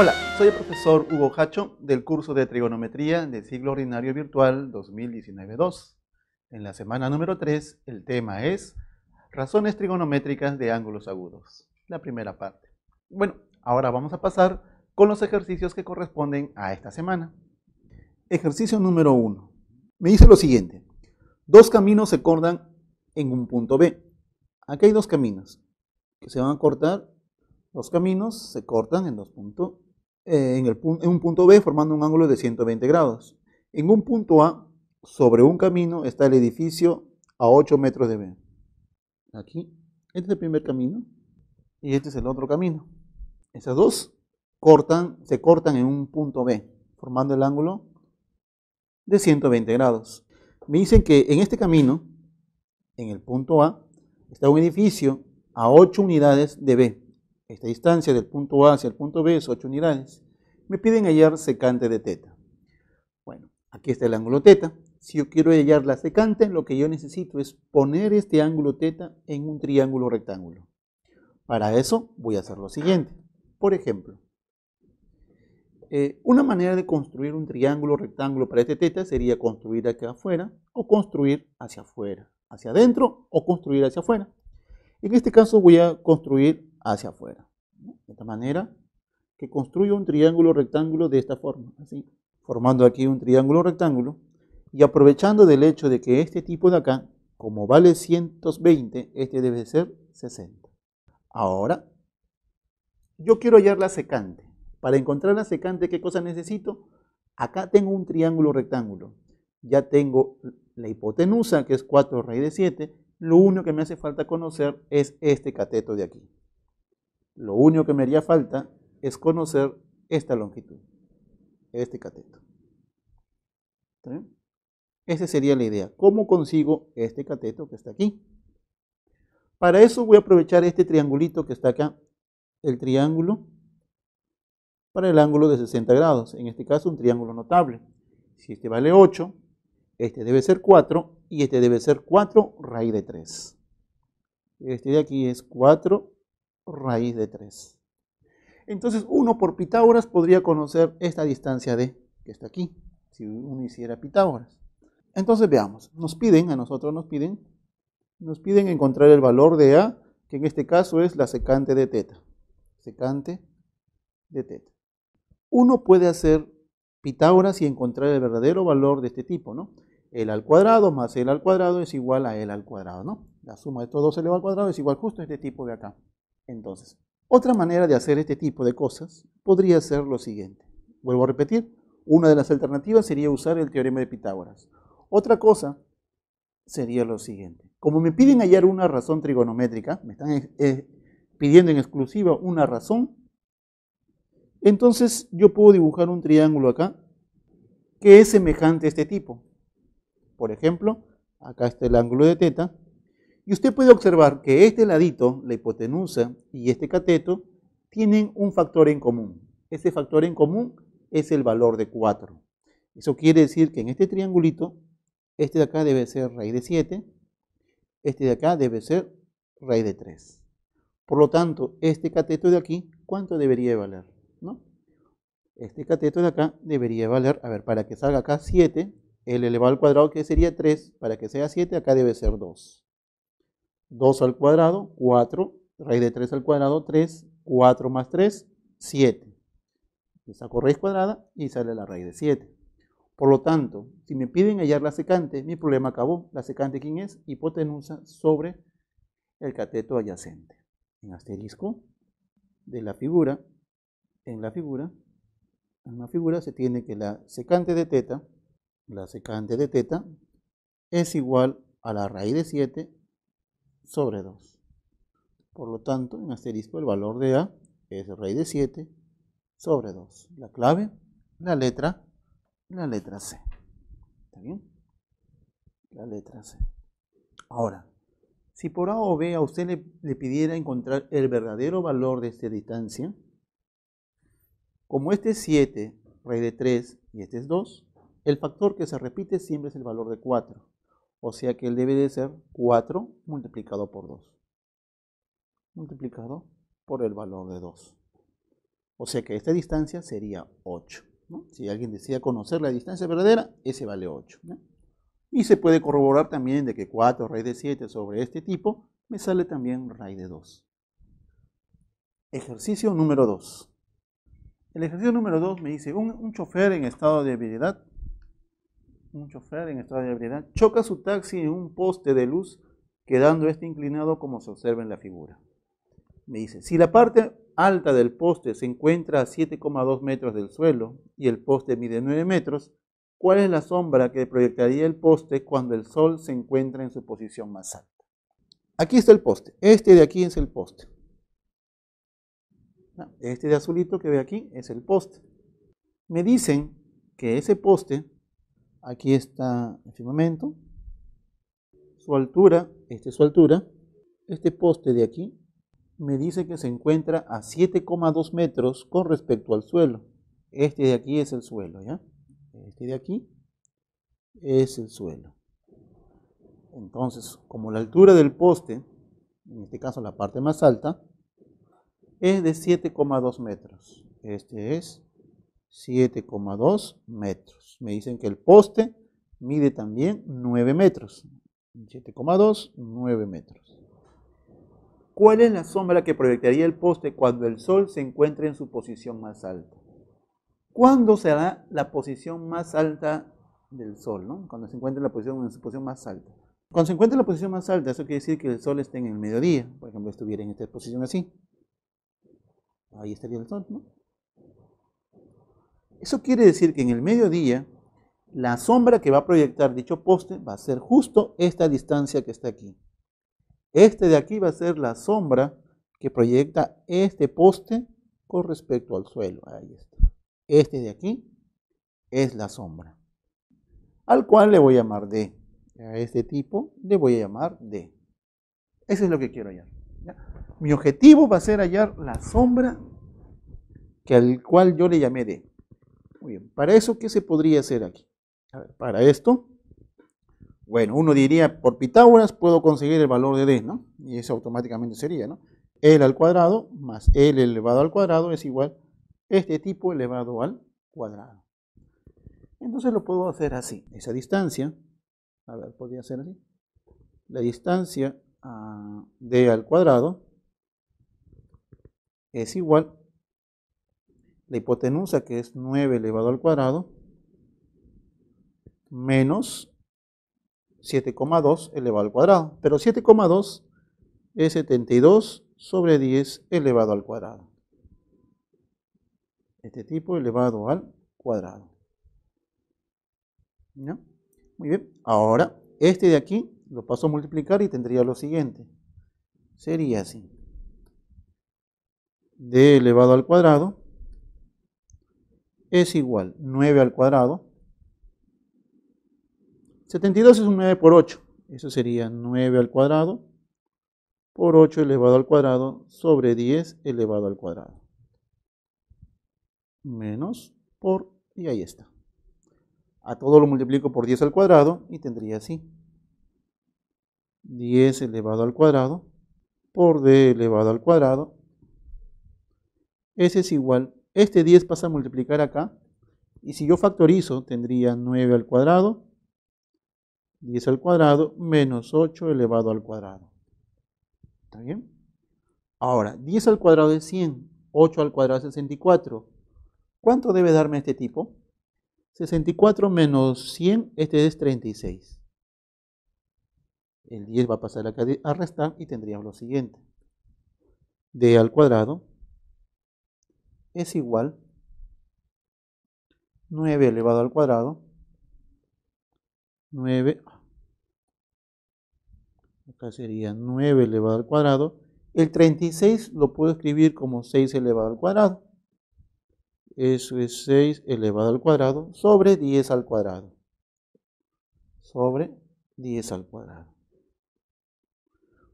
Hola, soy el profesor Hugo Hacho del curso de Trigonometría del Siglo Ordinario Virtual 2019-2. En la semana número 3, el tema es Razones trigonométricas de ángulos agudos, la primera parte. Bueno, ahora vamos a pasar con los ejercicios que corresponden a esta semana. Ejercicio número 1. Me dice lo siguiente. Dos caminos se cortan en un punto B. Aquí hay dos caminos que se van a cortar. Los caminos se cortan en dos puntos eh, en, un punto B formando un ángulo de 120 grados. En un punto A, sobre un camino, está el edificio a 8 metros de B. Aquí, este es el primer camino y este es el otro camino. Esas dos cortan, se cortan en un punto B, formando el ángulo de 120 grados. Me dicen que en este camino, en el punto A, está un edificio a 8 unidades de B. Esta distancia del punto A hacia el punto B es 8 unidades. Me piden hallar secante de teta. Bueno, aquí está el ángulo teta. Si yo quiero hallar la secante, lo que yo necesito es poner este ángulo teta en un triángulo rectángulo. Para eso voy a hacer lo siguiente. Por ejemplo, eh, una manera de construir un triángulo rectángulo para este teta sería construir hacia afuera o construir hacia afuera, hacia adentro o construir hacia afuera. En este caso voy a construir hacia afuera. De esta manera, que construyo un triángulo rectángulo de esta forma, así, formando aquí un triángulo rectángulo y aprovechando del hecho de que este tipo de acá, como vale 120, este debe ser 60. Ahora, yo quiero hallar la secante. Para encontrar la secante, ¿qué cosa necesito? Acá tengo un triángulo rectángulo. Ya tengo la hipotenusa, que es 4 raíz de 7. Lo único que me hace falta conocer es este cateto de aquí. Lo único que me haría falta es conocer esta longitud, este cateto. Esa sería la idea. ¿Cómo consigo este cateto que está aquí? Para eso voy a aprovechar este triangulito que está acá, el triángulo para el ángulo de 60 grados. En este caso un triángulo notable. Si este vale 8, este debe ser 4 y este debe ser 4 raíz de 3. Este de aquí es 4 raíz de 3. Entonces uno por Pitágoras podría conocer esta distancia de, que está aquí, si uno hiciera Pitágoras. Entonces veamos, nos piden, a nosotros nos piden, nos piden encontrar el valor de A, que en este caso es la secante de teta. Secante de teta. Uno puede hacer Pitágoras y encontrar el verdadero valor de este tipo, ¿no? L al cuadrado más L al cuadrado es igual a L al cuadrado, ¿no? La suma de estos dos elevado al cuadrado es igual justo a este tipo de acá. Entonces, otra manera de hacer este tipo de cosas podría ser lo siguiente. Vuelvo a repetir, una de las alternativas sería usar el teorema de Pitágoras. Otra cosa sería lo siguiente. Como me piden hallar una razón trigonométrica, me están pidiendo en exclusiva una razón, entonces yo puedo dibujar un triángulo acá que es semejante a este tipo. Por ejemplo, acá está el ángulo de teta, y usted puede observar que este ladito, la hipotenusa y este cateto, tienen un factor en común. Ese factor en común es el valor de 4. Eso quiere decir que en este triangulito, este de acá debe ser raíz de 7, este de acá debe ser raíz de 3. Por lo tanto, este cateto de aquí, ¿cuánto debería valer? ¿No? Este cateto de acá debería valer, a ver, para que salga acá 7, el elevado al cuadrado que sería 3, para que sea 7, acá debe ser 2. 2 al cuadrado, 4, raíz de 3 al cuadrado, 3, 4 más 3, 7. saco raíz cuadrada y sale la raíz de 7. Por lo tanto, si me piden hallar la secante, mi problema acabó. ¿La secante quién es? Hipotenusa sobre el cateto adyacente. En asterisco de la figura, en la figura, en la figura se tiene que la secante de teta, la secante de teta es igual a la raíz de 7 sobre 2. Por lo tanto, en asterisco el valor de A es rey de 7 sobre 2. La clave, la letra, la letra C. ¿Está bien? La letra C. Ahora, si por A o B a usted le, pidiera encontrar el verdadero valor de esta distancia, como este es 7, rey de 3 y este es 2, el factor que se repite siempre es el valor de 4. O sea que él debe de ser 4 multiplicado por 2. Multiplicado por el valor de 2. O sea que esta distancia sería 8. Si alguien decide conocer la distancia verdadera, ese vale 8. Y se puede corroborar también de que 4 raíz de 7 sobre este tipo me sale también raíz de 2. Ejercicio número 2. El ejercicio número 2 me dice, un, chofer en estado de debilidad un chofer en estado de ebriedad, choca su taxi en un poste de luz, quedando este inclinado como se observa en la figura. Me dice, si la parte alta del poste se encuentra a 7,2 metros del suelo y el poste mide 9 metros, ¿cuál es la sombra que proyectaría el poste cuando el sol se encuentra en su posición más alta? Aquí está el poste, este de aquí es el poste. Ah, este de azulito que ve aquí es el poste. Me dicen que ese poste Aquí está en este momento, Su altura, este es su altura. Este poste de aquí me dice que se encuentra a 7,2 metros con respecto al suelo. Este de aquí es el suelo, ¿ya? Este de aquí es el suelo. Entonces, como la altura del poste, en este caso la parte más alta, es de 7,2 metros. Este es 7,2 metros. Me dicen que el poste mide también 9 metros. 7,2, 9 metros. ¿Cuál es la sombra que proyectaría el poste cuando el sol se encuentre en su posición más alta? ¿Cuándo será la posición más alta del sol? ¿no? Cuando se encuentre en, la posición, en su posición más alta. Cuando se encuentra en la posición más alta, eso quiere decir que el sol esté en el mediodía. Por ejemplo, estuviera en esta posición así. Ahí estaría el sol, ¿no? Eso quiere decir que en el mediodía, la sombra que va a proyectar dicho poste va a ser justo esta distancia que está aquí. Este de aquí va a ser la sombra que proyecta este poste con respecto al suelo. Ahí está. Este de aquí es la sombra, al cual le voy a llamar D. A este tipo le voy a llamar D. Eso es lo que quiero hallar. Mi objetivo va a ser hallar la sombra que al cual yo le llamé D. Muy bien, ¿para eso qué se podría hacer aquí? A ver, para esto, bueno, uno diría, por Pitágoras puedo conseguir el valor de D, ¿no? Y eso automáticamente sería, ¿no? L al cuadrado más L elevado al cuadrado es igual a este tipo elevado al cuadrado. Entonces lo puedo hacer así. Esa distancia, a ver, podría ser así. La distancia a ah, D al cuadrado es igual la hipotenusa, que es 9 elevado al cuadrado, menos 7,2 elevado al cuadrado. Pero 7,2 es 72 sobre 10 elevado al cuadrado. Este tipo elevado al cuadrado. Muy bien. Ahora, este de aquí lo paso a multiplicar y tendría lo siguiente. Sería así. D elevado al cuadrado es igual 9 al cuadrado. 72 es un 9 por 8. Eso sería 9 al cuadrado por 8 elevado al cuadrado sobre 10 elevado al cuadrado. Menos por, y ahí está. A todo lo multiplico por 10 al cuadrado y tendría así. 10 elevado al cuadrado por d elevado al cuadrado. Ese es igual este 10 pasa a multiplicar acá. Y si yo factorizo, tendría 9 al cuadrado, 10 al cuadrado, menos 8 elevado al cuadrado. ¿Está bien? Ahora, 10 al cuadrado es 100, 8 al cuadrado es 64. ¿Cuánto debe darme este tipo? 64 menos 100, este es 36. El 10 va a pasar acá a restar y tendríamos lo siguiente. d al cuadrado es igual 9 elevado al cuadrado 9 acá sería 9 elevado al cuadrado el 36 lo puedo escribir como 6 elevado al cuadrado eso es 6 elevado al cuadrado sobre 10 al cuadrado sobre 10 al cuadrado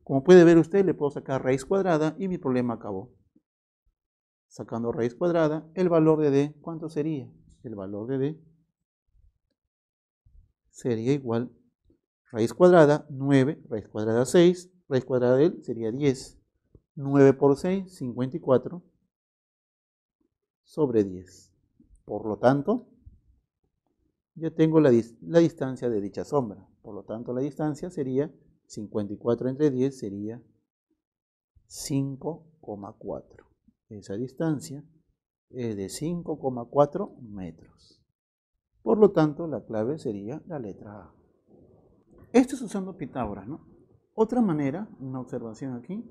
como puede ver usted le puedo sacar raíz cuadrada y mi problema acabó Sacando raíz cuadrada, el valor de D, ¿cuánto sería? El valor de D sería igual raíz cuadrada 9, raíz cuadrada 6, raíz cuadrada de él sería 10. 9 por 6, 54 sobre 10. Por lo tanto, ya tengo la, la, distancia de dicha sombra. Por lo tanto, la distancia sería 54 entre 10 sería 5,4 esa distancia es eh, de 5,4 metros. Por lo tanto, la clave sería la letra A. Esto es usando Pitágoras, ¿no? Otra manera, una observación aquí,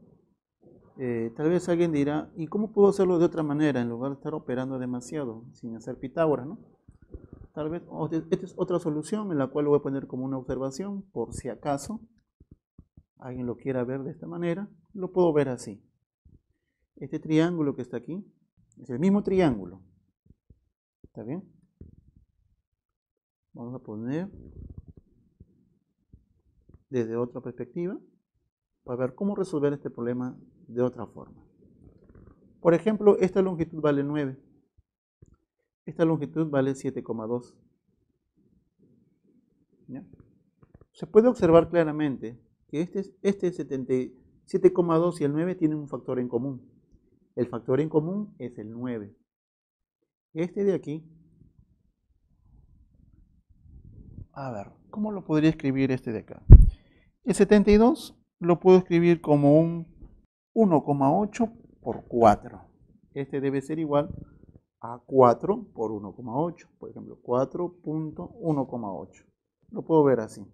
eh, tal vez alguien dirá, ¿y cómo puedo hacerlo de otra manera en lugar de estar operando demasiado sin hacer Pitágoras, no? Tal vez, este, esta es otra solución en la cual voy a poner como una observación, por si acaso alguien lo quiera ver de esta manera, lo puedo ver así. Este triángulo que está aquí es el mismo triángulo. ¿Está bien? Vamos a poner desde otra perspectiva para ver cómo resolver este problema de otra forma. Por ejemplo, esta longitud vale 9. Esta longitud vale 7,2. Se puede observar claramente que este, este y el 9 tienen un factor en común. El factor en común es el 9. Este de aquí, a ver, ¿cómo lo podría escribir este de acá? El 72 lo puedo escribir como un 1,8 por 4. Este debe ser igual a 4 por 1,8. Por ejemplo, 4.1,8. Lo puedo ver así.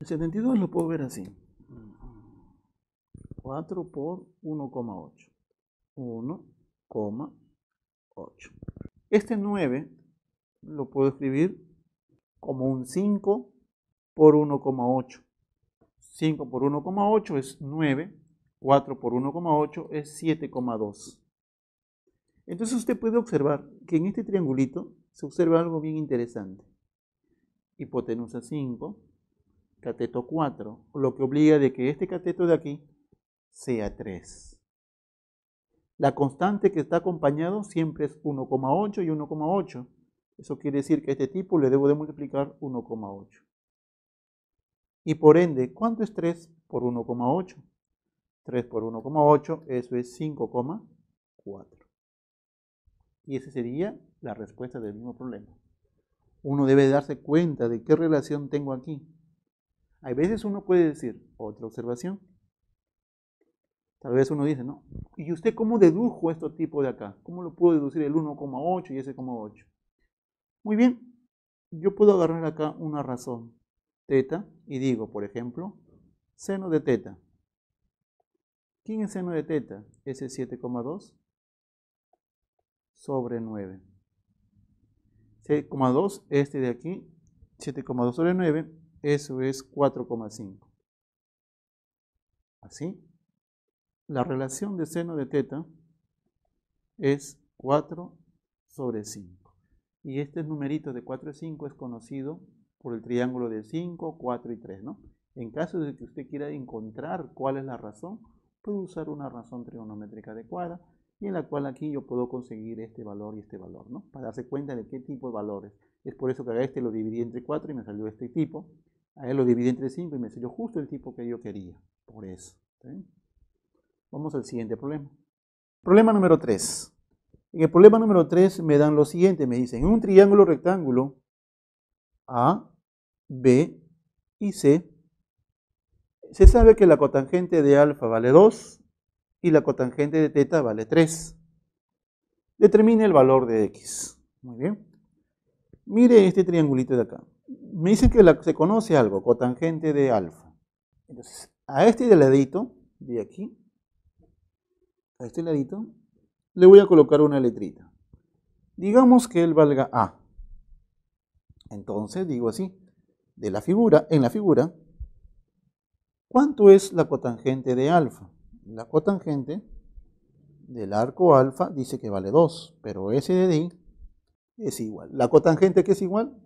El 72 lo puedo ver así. 4 por 1,8. 1,8. Este 9 lo puedo escribir como un 5 por 1,8. 5 por 1,8 es 9, 4 por 1,8 es 7,2. Entonces usted puede observar que en este triangulito se observa algo bien interesante. Hipotenusa 5, cateto 4, lo que obliga de que este cateto de aquí sea 3. La constante que está acompañado siempre es 1,8 y 1,8. Eso quiere decir que a este tipo le debo de multiplicar 1,8. Y por ende, ¿cuánto es 3 por 1,8? 3 por 1,8, eso es 5,4. Y esa sería la respuesta del mismo problema. Uno debe darse cuenta de qué relación tengo aquí. hay veces uno puede decir, otra observación, Tal vez uno dice, ¿no? ¿Y usted cómo dedujo este tipo de acá? ¿Cómo lo puedo deducir el 1,8 y ese 8? Muy bien, yo puedo agarrar acá una razón, teta, y digo, por ejemplo, seno de teta. ¿Quién es seno de teta? Ese 7,2 sobre 9. 7,2, este de aquí, 7,2 sobre 9, eso es 4,5. Así la relación de seno de teta es 4 sobre 5. Y este numerito de 4 y 5 es conocido por el triángulo de 5, 4 y 3, ¿no? En caso de que usted quiera encontrar cuál es la razón, puede usar una razón trigonométrica adecuada y en la cual aquí yo puedo conseguir este valor y este valor, ¿no? Para darse cuenta de qué tipo de valores. Es por eso que a este lo dividí entre 4 y me salió este tipo. A él lo dividí entre 5 y me salió justo el tipo que yo quería. Por eso. Vamos al siguiente problema. Problema número 3. En el problema número 3 me dan lo siguiente, me dicen, en un triángulo rectángulo A, B y C, se sabe que la cotangente de alfa vale 2 y la cotangente de teta vale 3. Determine el valor de x. Muy bien. Mire este triangulito de acá. Me dicen que se conoce algo, cotangente de alfa. Entonces, a este ladito de aquí a este ladito, le voy a colocar una letrita. Digamos que él valga A. Entonces digo así, de la figura, en la figura, ¿cuánto es la cotangente de alfa? La cotangente del arco alfa dice que vale 2, pero S de es igual. ¿La cotangente que es igual?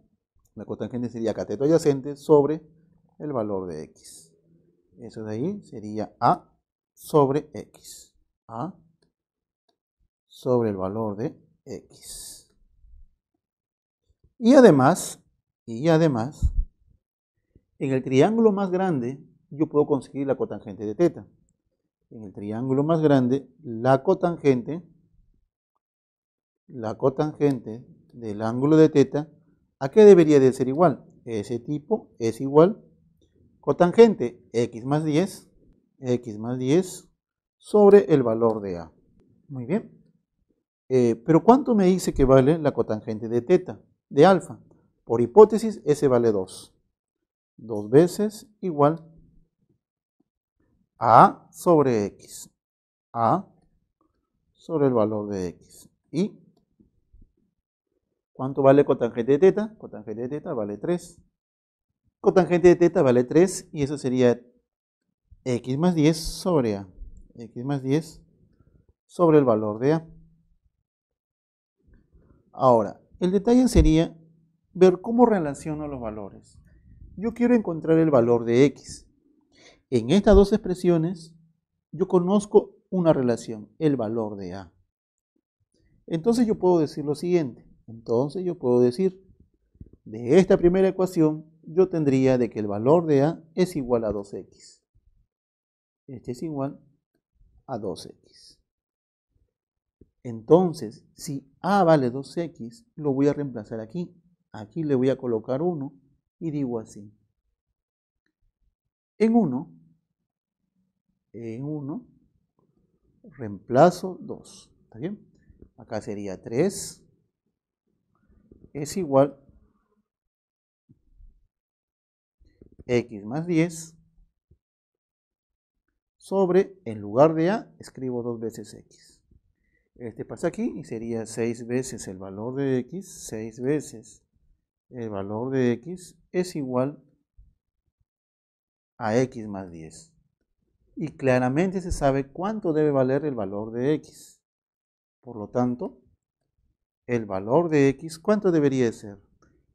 La cotangente sería cateto adyacente sobre el valor de X. Eso de ahí sería A sobre X. A sobre el valor de X. Y además, y además, en el triángulo más grande yo puedo conseguir la cotangente de teta. En el triángulo más grande, la cotangente, la cotangente del ángulo de teta, ¿a qué debería de ser igual? Ese tipo es igual cotangente x más 10, x más 10 sobre el valor de A. Muy bien. Eh, pero ¿cuánto me dice que vale la cotangente de teta, de alfa? Por hipótesis, ese vale 2. 2 veces igual a sobre X. A sobre el valor de X. ¿Y cuánto vale cotangente de teta? Cotangente de teta vale 3. Cotangente de teta vale 3 y eso sería X más 10 sobre A x más 10 sobre el valor de A. Ahora, el detalle sería ver cómo relaciono los valores. Yo quiero encontrar el valor de x. En estas dos expresiones yo conozco una relación, el valor de A. Entonces yo puedo decir lo siguiente. Entonces yo puedo decir, de esta primera ecuación yo tendría de que el valor de A es igual a 2x. Este es igual a 2x. Entonces, si a vale 2x, lo voy a reemplazar aquí. Aquí le voy a colocar 1 y digo así. En 1, en 1, reemplazo 2. ¿Está bien? Acá sería 3 es igual x más 10 sobre, en lugar de A, escribo dos veces X. Este pasa aquí y sería 6 veces el valor de X, 6 veces el valor de X es igual a X más 10. Y claramente se sabe cuánto debe valer el valor de X. Por lo tanto, el valor de X, ¿cuánto debería ser?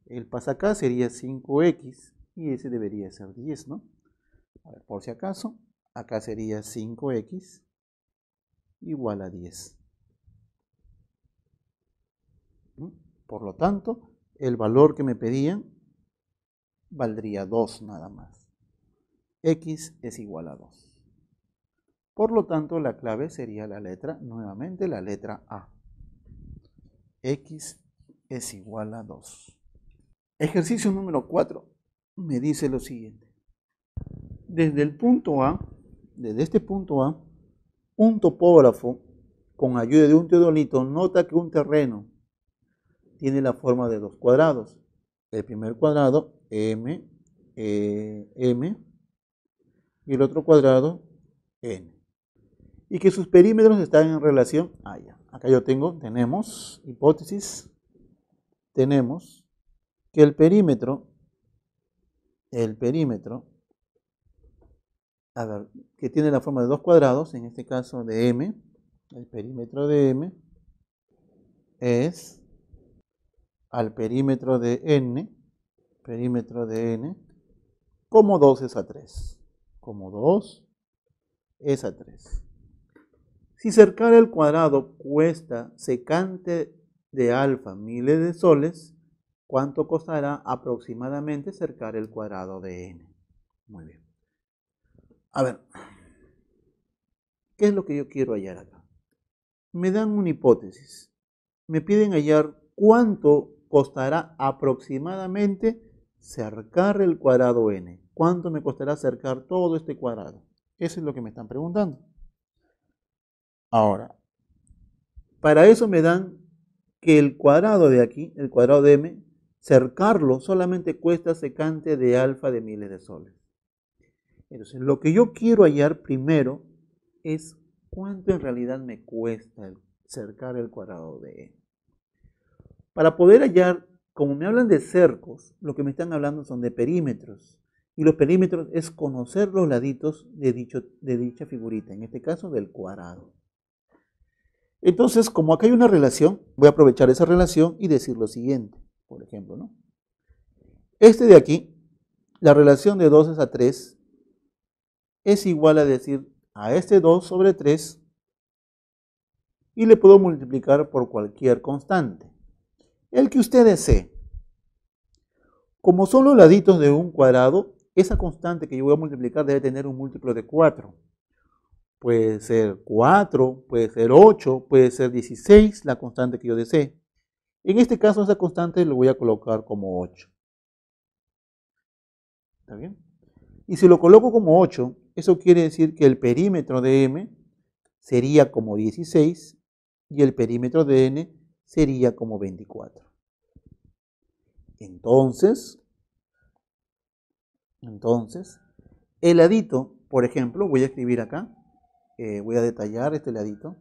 El pasa acá, sería 5X y ese debería ser 10, ¿no? A ver, por si acaso, Acá sería 5x igual a 10. ¿Mm? Por lo tanto, el valor que me pedían valdría 2 nada más. x es igual a 2. Por lo tanto, la clave sería la letra, nuevamente la letra A. x es igual a 2. Ejercicio número 4 me dice lo siguiente. Desde el punto A desde este punto A, un topógrafo con ayuda de un teodolito nota que un terreno tiene la forma de dos cuadrados. El primer cuadrado, M, e, M, y el otro cuadrado, N. Y que sus perímetros están en relación a ah, ya. Acá yo tengo, tenemos, hipótesis, tenemos que el perímetro, el perímetro que tiene la forma de dos cuadrados, en este caso de M, el perímetro de M es al perímetro de N, perímetro de N, como 2 es a 3, como 2 es a 3. Si cercar el cuadrado cuesta secante de alfa miles de soles, ¿cuánto costará aproximadamente cercar el cuadrado de n? Muy bien. A ver, ¿qué es lo que yo quiero hallar acá? Me dan una hipótesis. Me piden hallar cuánto costará aproximadamente cercar el cuadrado n. ¿Cuánto me costará cercar todo este cuadrado? Eso es lo que me están preguntando. Ahora, para eso me dan que el cuadrado de aquí, el cuadrado de m, cercarlo solamente cuesta secante de alfa de miles de soles. Entonces, lo que yo quiero hallar primero es cuánto en realidad me cuesta cercar el cuadrado de E. Para poder hallar, como me hablan de cercos, lo que me están hablando son de perímetros. Y los perímetros es conocer los laditos de, dicho, de dicha figurita, en este caso del cuadrado. Entonces, como acá hay una relación, voy a aprovechar esa relación y decir lo siguiente, por ejemplo, ¿no? Este de aquí, la relación de 2 es a 3, es igual a decir a este 2 sobre 3 y le puedo multiplicar por cualquier constante, el que usted desee. Como son los laditos de un cuadrado, esa constante que yo voy a multiplicar debe tener un múltiplo de 4. Puede ser 4, puede ser 8, puede ser 16, la constante que yo desee. En este caso, esa constante lo voy a colocar como 8. ¿Está bien? Y si lo coloco como 8, eso quiere decir que el perímetro de M sería como 16 y el perímetro de N sería como 24. Entonces, entonces, el ladito, por ejemplo, voy a escribir acá, eh, voy a detallar este ladito.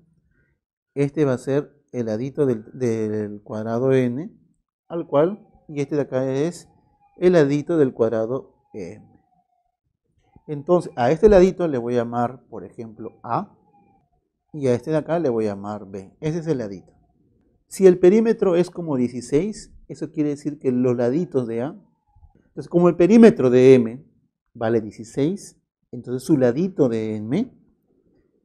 Este va a ser el ladito del, del cuadrado n, al cual, y este de acá es el ladito del cuadrado m. Entonces, a este ladito le voy a llamar, por ejemplo, A. Y a este de acá le voy a llamar B. Ese es el ladito. Si el perímetro es como 16, eso quiere decir que los laditos de A. Entonces, como el perímetro de M vale 16, entonces su ladito de M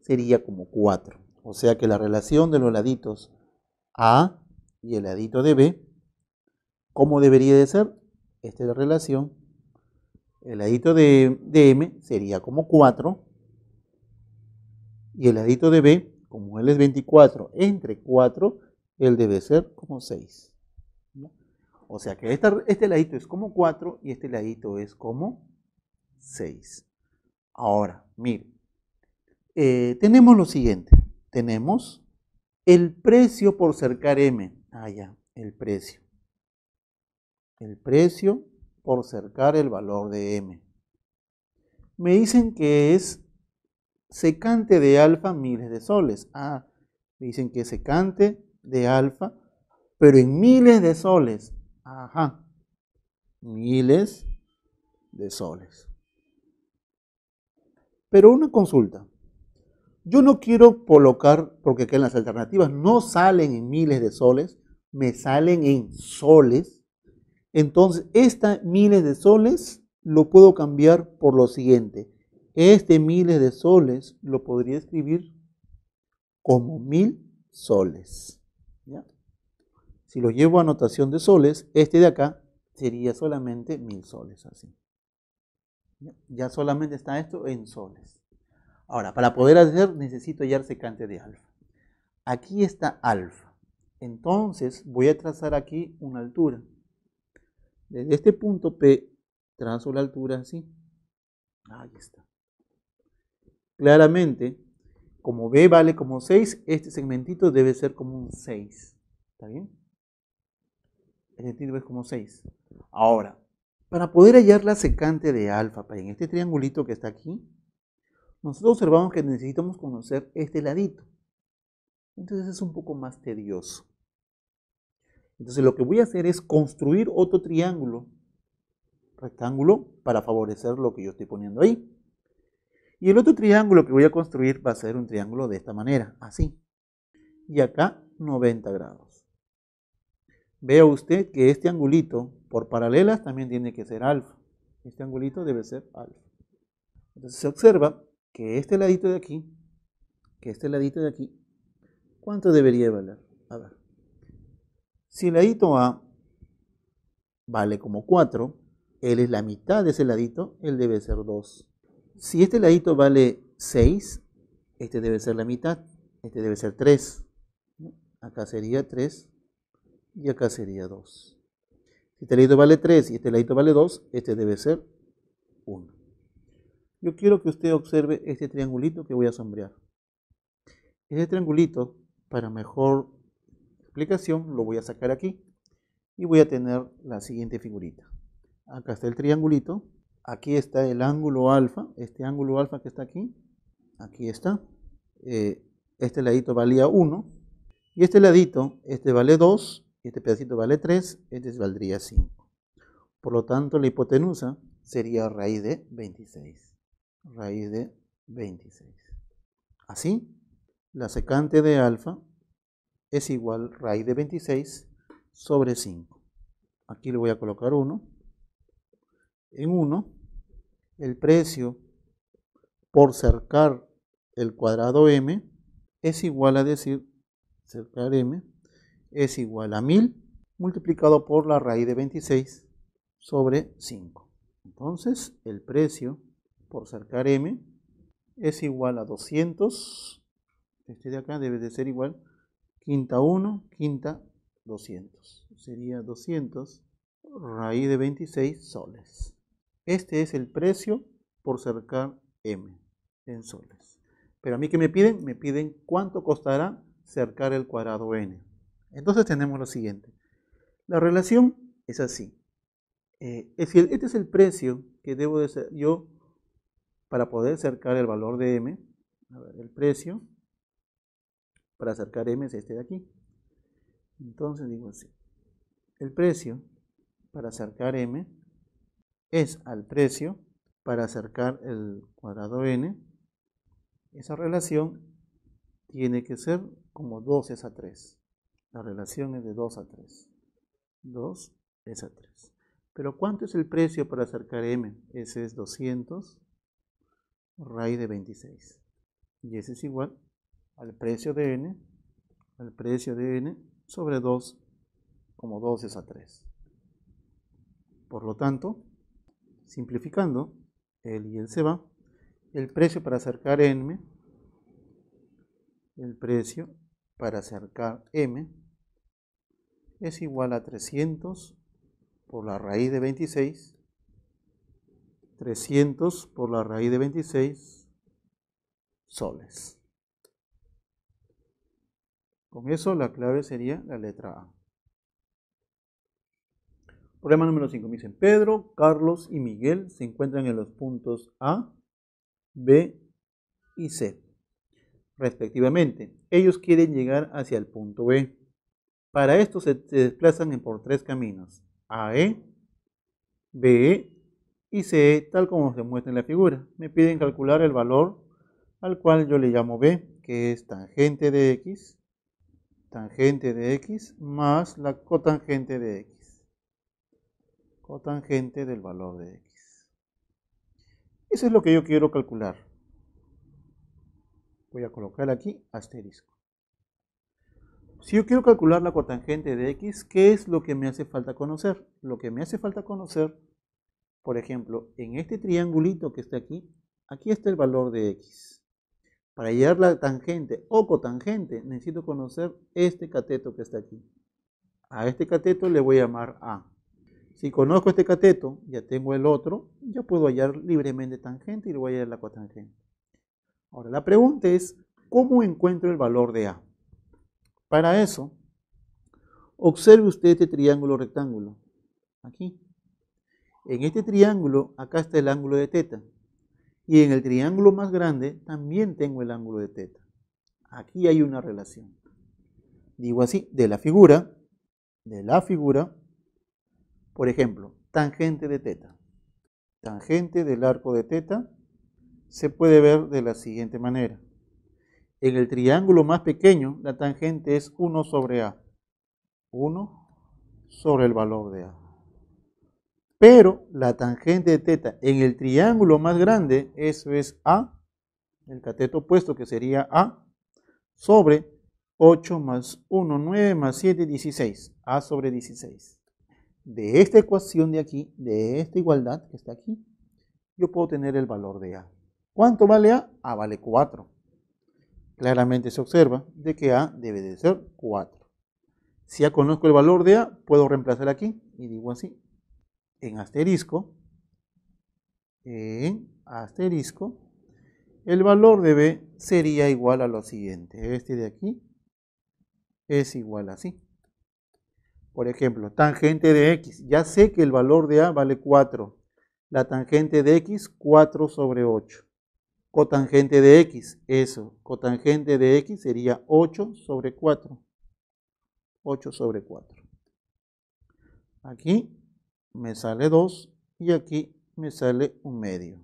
sería como 4. O sea que la relación de los laditos A y el ladito de B, ¿cómo debería de ser? Esta es la relación el ladito de, M sería como 4 y el ladito de B, como él es 24 entre 4, él debe ser como 6. O sea que este ladito es como 4 y este ladito es como 6. Ahora, miren. Eh, tenemos lo siguiente. Tenemos el precio por cercar M. Ah, ya, el precio. El precio por cercar el valor de m. Me dicen que es secante de alfa miles de soles. Ah, me dicen que secante de alfa, pero en miles de soles. Ajá, miles de soles. Pero una consulta. Yo no quiero colocar, porque que en las alternativas no salen en miles de soles, me salen en soles entonces, esta miles de soles lo puedo cambiar por lo siguiente. Este miles de soles lo podría escribir como mil soles. Si lo llevo a notación de soles, este de acá sería solamente mil soles, así. ¿Ya? ya solamente está esto en soles. Ahora, para poder hacer, necesito hallar secante de alfa. Aquí está alfa. Entonces, voy a trazar aquí una altura. Desde este punto P trazo la altura así. Ahí está. Claramente, como B vale como 6, este segmentito debe ser como un 6. ¿Está bien? El sentido es como 6. Ahora, para poder hallar la secante de alfa, en este triangulito que está aquí, nosotros observamos que necesitamos conocer este ladito. Entonces es un poco más tedioso. Entonces lo que voy a hacer es construir otro triángulo rectángulo para favorecer lo que yo estoy poniendo ahí. Y el otro triángulo que voy a construir va a ser un triángulo de esta manera, así. Y acá 90 grados. Vea usted que este angulito por paralelas también tiene que ser alfa. Este angulito debe ser alfa. Entonces se observa que este ladito de aquí, que este ladito de aquí, ¿cuánto debería valer? A ver. Si el ladito A vale como 4, él es la mitad de ese ladito, él debe ser 2. Si este ladito vale 6, este debe ser la mitad, este debe ser 3. Acá sería 3 y acá sería 2. Si este ladito vale 3 y este ladito vale 2, este debe ser 1. Yo quiero que usted observe este triangulito que voy a sombrear. Este triangulito, para mejor lo voy a sacar aquí y voy a tener la siguiente figurita. Acá está el triangulito, aquí está el ángulo alfa, este ángulo alfa que está aquí, aquí está. Eh, este ladito valía 1 y este ladito, este vale 2, este pedacito vale 3, este valdría 5. Por lo tanto, la hipotenusa sería raíz de 26. Raíz de 26. Así, la secante de alfa es igual raíz de 26 sobre 5. Aquí le voy a colocar 1. En 1, el precio por cercar el cuadrado m es igual a decir, cercar m es igual a 1000 multiplicado por la raíz de 26 sobre 5. Entonces, el precio por cercar m es igual a 200. Este de acá debe de ser igual quinta 1, quinta 200. Sería 200 raíz de 26 soles. Este es el precio por cercar M en soles. Pero a mí que me piden, me piden cuánto costará cercar el cuadrado N. Entonces tenemos lo siguiente. La relación es así. Eh, es decir, este es el precio que debo de ser yo para poder cercar el valor de M. A ver, el precio para acercar M es este de aquí. Entonces digo así, el precio para acercar M es al precio para acercar el cuadrado N. Esa relación tiene que ser como 2 es a 3. La relación es de 2 a 3. 2 es a 3. Pero ¿cuánto es el precio para acercar M? Ese es 200 raíz de 26. Y ese es igual al precio de n, al precio de n sobre 2, como 2 es a 3. Por lo tanto, simplificando, el y el se va, el precio para acercar m, el precio para acercar m es igual a 300 por la raíz de 26, 300 por la raíz de 26 soles. Con eso la clave sería la letra A. Problema número 5. Me dicen, Pedro, Carlos y Miguel se encuentran en los puntos A, B y C, respectivamente. Ellos quieren llegar hacia el punto B. Para esto se, desplazan por tres caminos, AE, BE y CE, tal como se muestra en la figura. Me piden calcular el valor al cual yo le llamo B, que es tangente de X tangente de x más la cotangente de x. Cotangente del valor de x. Eso es lo que yo quiero calcular. Voy a colocar aquí asterisco. Si yo quiero calcular la cotangente de x, ¿qué es lo que me hace falta conocer? Lo que me hace falta conocer, por ejemplo, en este triangulito que está aquí, aquí está el valor de x. Para hallar la tangente o cotangente, necesito conocer este cateto que está aquí. A este cateto le voy a llamar A. Si conozco este cateto, ya tengo el otro, ya puedo hallar libremente tangente y le voy a hallar la cotangente. Ahora, la pregunta es, ¿cómo encuentro el valor de A? Para eso, observe usted este triángulo rectángulo. Aquí. En este triángulo, acá está el ángulo de teta. Y en el triángulo más grande también tengo el ángulo de teta. Aquí hay una relación. Digo así, de la figura, de la figura, por ejemplo, tangente de teta. Tangente del arco de teta se puede ver de la siguiente manera. En el triángulo más pequeño, la tangente es 1 sobre A. 1 sobre el valor de A. Pero la tangente de teta en el triángulo más grande, eso es A, el cateto opuesto que sería A, sobre 8 más 1, 9 más 7, 16. A sobre 16. De esta ecuación de aquí, de esta igualdad que está aquí, yo puedo tener el valor de A. ¿Cuánto vale A? A vale 4. Claramente se observa de que A debe de ser 4. Si ya conozco el valor de A, puedo reemplazar aquí y digo así, en asterisco, en asterisco, el valor de B sería igual a lo siguiente. Este de aquí es igual a así. Por ejemplo, tangente de X. Ya sé que el valor de A vale 4. La tangente de X, 4 sobre 8. Cotangente de X, eso. Cotangente de X sería 8 sobre 4. 8 sobre 4. Aquí me sale 2 y aquí me sale un medio.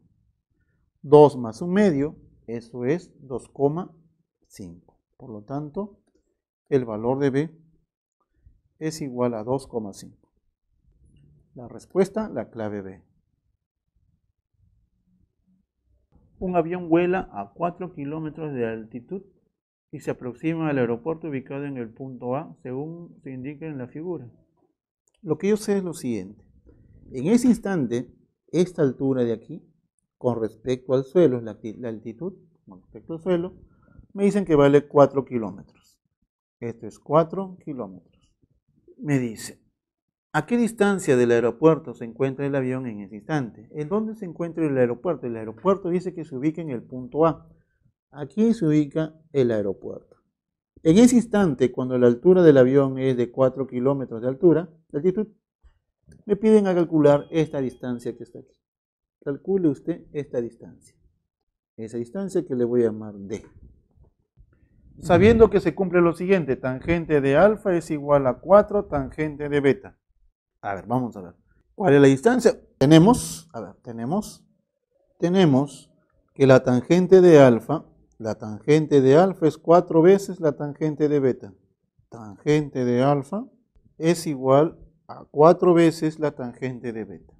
2 más un medio, eso es 2,5. Por lo tanto, el valor de B es igual a 2,5. La respuesta, la clave B. Un avión vuela a 4 kilómetros de altitud y se aproxima al aeropuerto ubicado en el punto A, según se indica en la figura. Lo que yo sé es lo siguiente en ese instante, esta altura de aquí, con respecto al suelo, la, la altitud con respecto al suelo, me dicen que vale 4 kilómetros. Esto es 4 kilómetros. Me dice, ¿a qué distancia del aeropuerto se encuentra el avión en ese instante? ¿En dónde se encuentra el aeropuerto? El aeropuerto dice que se ubica en el punto A. Aquí se ubica el aeropuerto. En ese instante, cuando la altura del avión es de 4 kilómetros de altura, la altitud, me piden a calcular esta distancia que está aquí. Calcule usted esta distancia. Esa distancia que le voy a llamar D. Sabiendo que se cumple lo siguiente, tangente de alfa es igual a 4 tangente de beta. A ver, vamos a ver. ¿Cuál es la distancia? Tenemos, a ver, tenemos, tenemos que la tangente de alfa, la tangente de alfa es 4 veces la tangente de beta. Tangente de alfa es igual a cuatro veces la tangente de beta.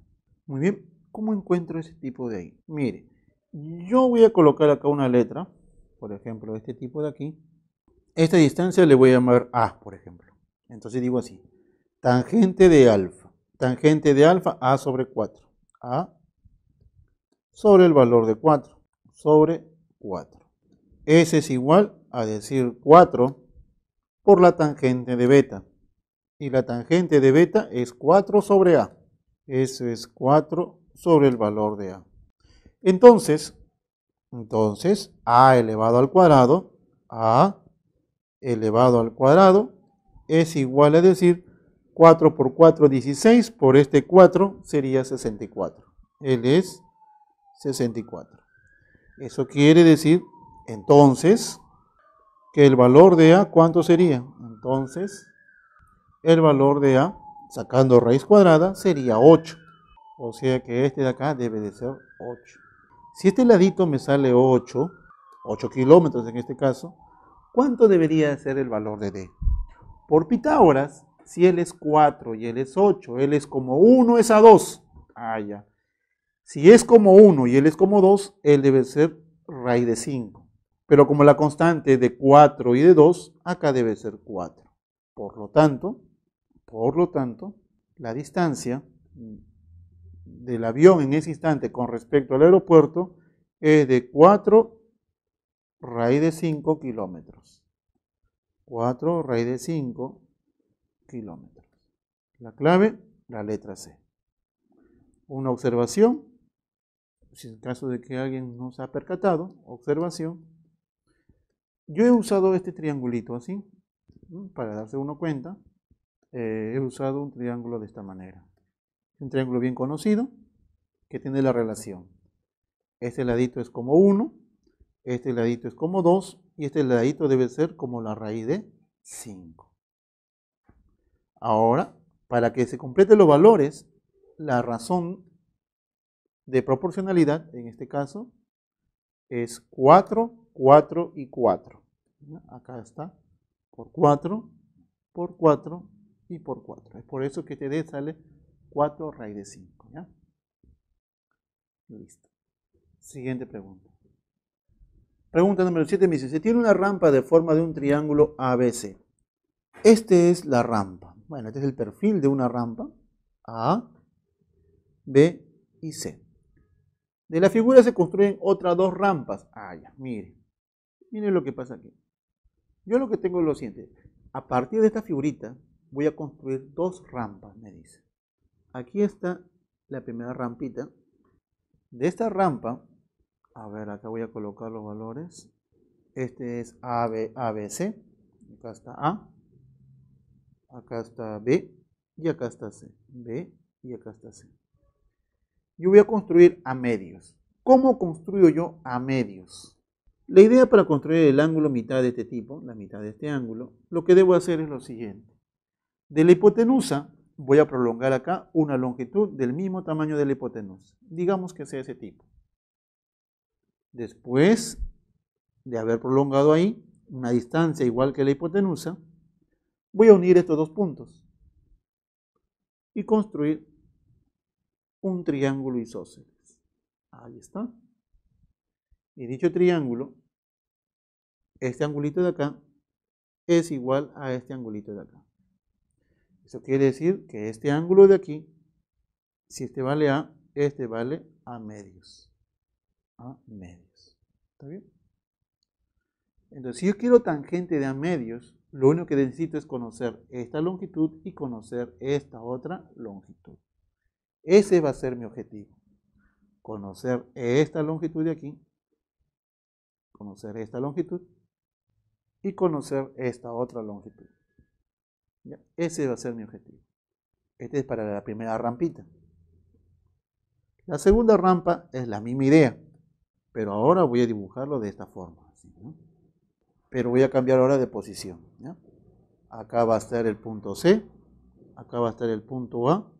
Muy bien, ¿cómo encuentro ese tipo de ahí? Mire, yo voy a colocar acá una letra, por ejemplo, este tipo de aquí. Esta distancia le voy a llamar A, por ejemplo. Entonces digo así, tangente de alfa, tangente de alfa A sobre 4, A sobre el valor de 4, sobre 4. S es igual a decir 4 por la tangente de beta y la tangente de beta es 4 sobre A. Eso es 4 sobre el valor de A. Entonces, entonces A elevado al cuadrado, A elevado al cuadrado es igual a decir 4 por 4, 16, por este 4 sería 64. Él es 64. Eso quiere decir, entonces, que el valor de A, ¿cuánto sería? Entonces, el valor de A, sacando raíz cuadrada, sería 8. O sea que este de acá debe de ser 8. Si este ladito me sale 8, 8 kilómetros en este caso, ¿cuánto debería ser el valor de D? Por Pitágoras, si él es 4 y él es 8, él es como 1 es a 2. Ah, ya. Si es como 1 y él es como 2, él debe ser raíz de 5. Pero como la constante de 4 y de 2, acá debe ser 4. Por lo tanto, por lo tanto, la distancia del avión en ese instante con respecto al aeropuerto es de 4 raíz de 5 kilómetros. 4 raíz de 5 kilómetros. La clave, la letra C. Una observación, si en caso de que alguien no se ha percatado, observación. Yo he usado este triangulito así, para darse uno cuenta. Eh, he usado un triángulo de esta manera. Un triángulo bien conocido que tiene la relación. Este ladito es como 1, este ladito es como 2 y este ladito debe ser como la raíz de 5. Ahora, para que se completen los valores, la razón de proporcionalidad, en este caso, es 4, 4 y 4. Acá está, por 4, por 4 y por 4. Es por eso que te sale 4 raíz de 5. ¿ya? Listo. Siguiente pregunta. Pregunta número 7 me dice, se tiene una rampa de forma de un triángulo ABC. Este es la rampa. Bueno, este es el perfil de una rampa. A, B y C. De la figura se construyen otras dos rampas. Ah, ya, mire. Miren lo que pasa aquí. Yo lo que tengo es lo siguiente. A partir de esta figurita, voy a construir dos rampas, me dice. Aquí está la primera rampita. De esta rampa, a ver, acá voy a colocar los valores. Este es ABC. Acá está A. Acá está B. Y acá está C. B y acá está C. Yo voy a construir a medios. ¿Cómo construyo yo a medios? La idea para construir el ángulo mitad de este tipo, la mitad de este ángulo, lo que debo hacer es lo siguiente. De la hipotenusa voy a prolongar acá una longitud del mismo tamaño de la hipotenusa. Digamos que sea ese tipo. Después de haber prolongado ahí una distancia igual que la hipotenusa, voy a unir estos dos puntos y construir un triángulo isósceles. Ahí está. Y dicho triángulo, este angulito de acá es igual a este angulito de acá. Eso quiere decir que este ángulo de aquí, si este vale A, este vale A medios. A medios. ¿Está bien? Entonces, si yo quiero tangente de A medios, lo único que necesito es conocer esta longitud y conocer esta otra longitud. Ese va a ser mi objetivo. Conocer esta longitud de aquí, conocer esta longitud y conocer esta otra longitud. Ese va a ser mi objetivo. Este es para la primera rampita. La segunda rampa es la misma idea, pero ahora voy a dibujarlo de esta forma. Pero voy a cambiar ahora de posición. Acá va a estar el punto C, acá va a estar el punto A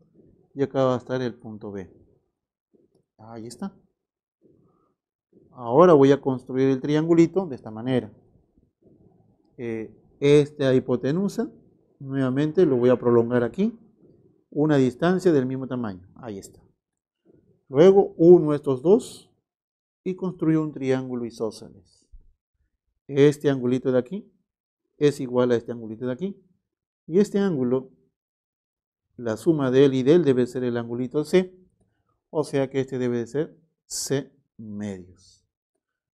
y acá va a estar el punto B. Ahí está. Ahora voy a construir el triangulito de esta manera. Eh, esta hipotenusa Nuevamente lo voy a prolongar aquí. Una distancia del mismo tamaño. Ahí está. Luego uno estos dos y construyo un triángulo isósceles. Este angulito de aquí es igual a este angulito de aquí. Y este ángulo, la suma de él y de él debe ser el angulito C. O sea que este debe ser C medios.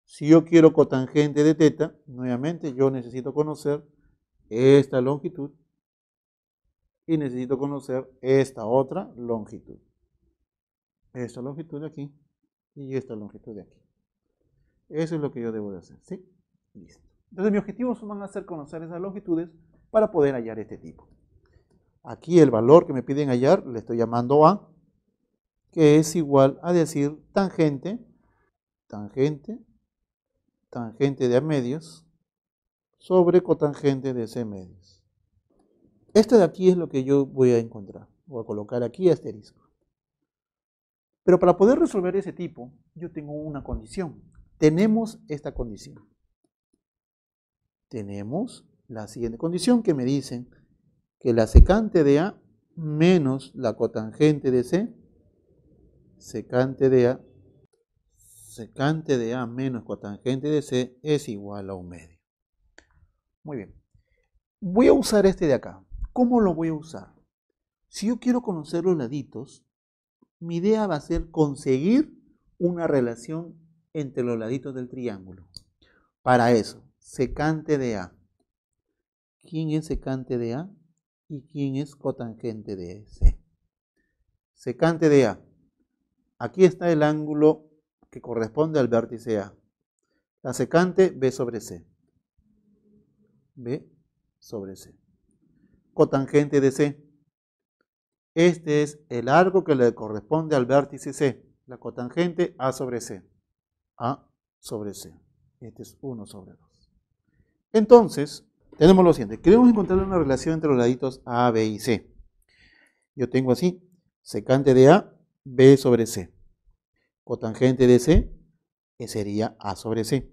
Si yo quiero cotangente de teta, nuevamente yo necesito conocer esta longitud y necesito conocer esta otra longitud. Esta longitud de aquí y esta longitud de aquí. Eso es lo que yo debo de hacer, ¿sí? Listo. Entonces, mi objetivo van a conocer esas longitudes para poder hallar este tipo. Aquí el valor que me piden hallar le estoy llamando A, que es igual a decir tangente, tangente, tangente de A medios sobre cotangente de C medios. Esto de aquí es lo que yo voy a encontrar. Voy a colocar aquí asterisco. Pero para poder resolver ese tipo, yo tengo una condición. Tenemos esta condición. Tenemos la siguiente condición que me dicen que la secante de A menos la cotangente de C, secante de A, secante de A menos cotangente de C es igual a un medio. Muy bien. Voy a usar este de acá. ¿Cómo lo voy a usar? Si yo quiero conocer los laditos, mi idea va a ser conseguir una relación entre los laditos del triángulo. Para eso, secante de A. ¿Quién es secante de A? ¿Y quién es cotangente de C? Secante de A. Aquí está el ángulo que corresponde al vértice A. La secante B sobre C. B sobre C cotangente de C. Este es el arco que le corresponde al vértice C, la cotangente A sobre C. A sobre C. Este es 1 sobre 2. Entonces, tenemos lo siguiente. Queremos encontrar una relación entre los laditos A, B y C. Yo tengo así, secante de A, B sobre C. Cotangente de C, que sería A sobre C.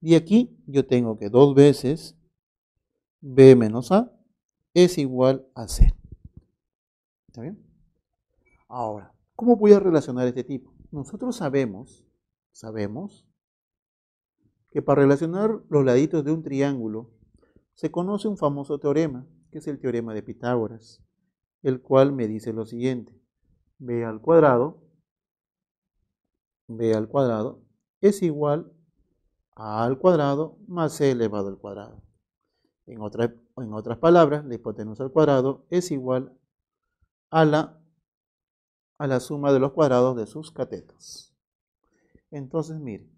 Y aquí yo tengo que dos veces B menos A es igual a C. ¿Está bien? Ahora, ¿cómo voy a relacionar este tipo? Nosotros sabemos, sabemos, que para relacionar los laditos de un triángulo se conoce un famoso teorema, que es el teorema de Pitágoras, el cual me dice lo siguiente. B al cuadrado, B al cuadrado es igual a al cuadrado más C elevado al cuadrado. En otra o en otras palabras, la hipotenusa al cuadrado es igual a la, a la suma de los cuadrados de sus catetos. Entonces, mire,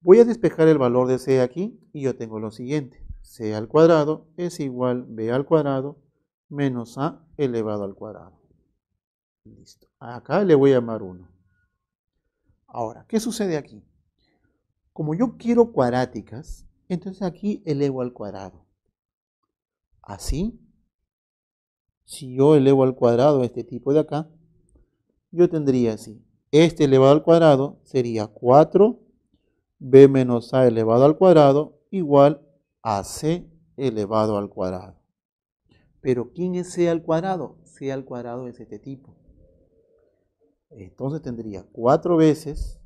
voy a despejar el valor de C aquí y yo tengo lo siguiente. C al cuadrado es igual a B al cuadrado menos A elevado al cuadrado. Listo. Acá le voy a llamar 1. Ahora, ¿qué sucede aquí? Como yo quiero cuadráticas, entonces aquí elevo al cuadrado. Así, si yo elevo al cuadrado este tipo de acá, yo tendría así. Este elevado al cuadrado sería 4b menos a elevado al cuadrado igual a c elevado al cuadrado. Pero ¿quién es c al cuadrado? c al cuadrado es este tipo. Entonces tendría 4 veces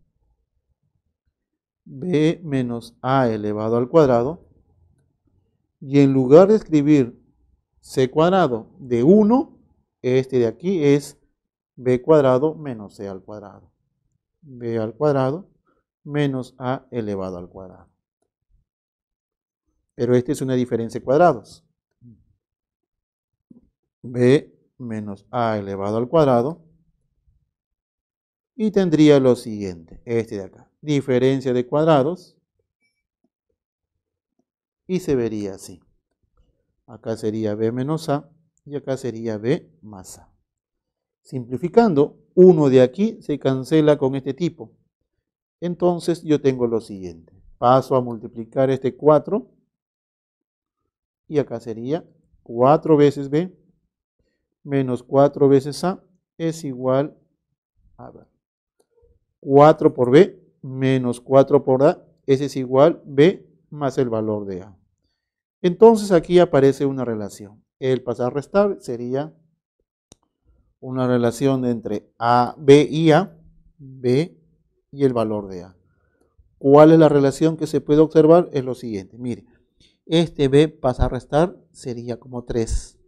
b menos a elevado al cuadrado y en lugar de escribir c cuadrado de 1, este de aquí es b cuadrado menos c al cuadrado. b al cuadrado menos a elevado al cuadrado. Pero este es una diferencia de cuadrados. b menos a elevado al cuadrado. Y tendría lo siguiente, este de acá. Diferencia de cuadrados y se vería así. Acá sería B menos A y acá sería B más A. Simplificando, uno de aquí se cancela con este tipo. Entonces yo tengo lo siguiente. Paso a multiplicar este 4 y acá sería 4 veces B menos 4 veces A es igual a B. 4 por B menos 4 por A, ese es igual B más el valor de A. Entonces aquí aparece una relación. El pasar restar sería una relación entre A, B y A, B y el valor de A. ¿Cuál es la relación que se puede observar? Es lo siguiente. Mire, este B pasa a restar sería como 3.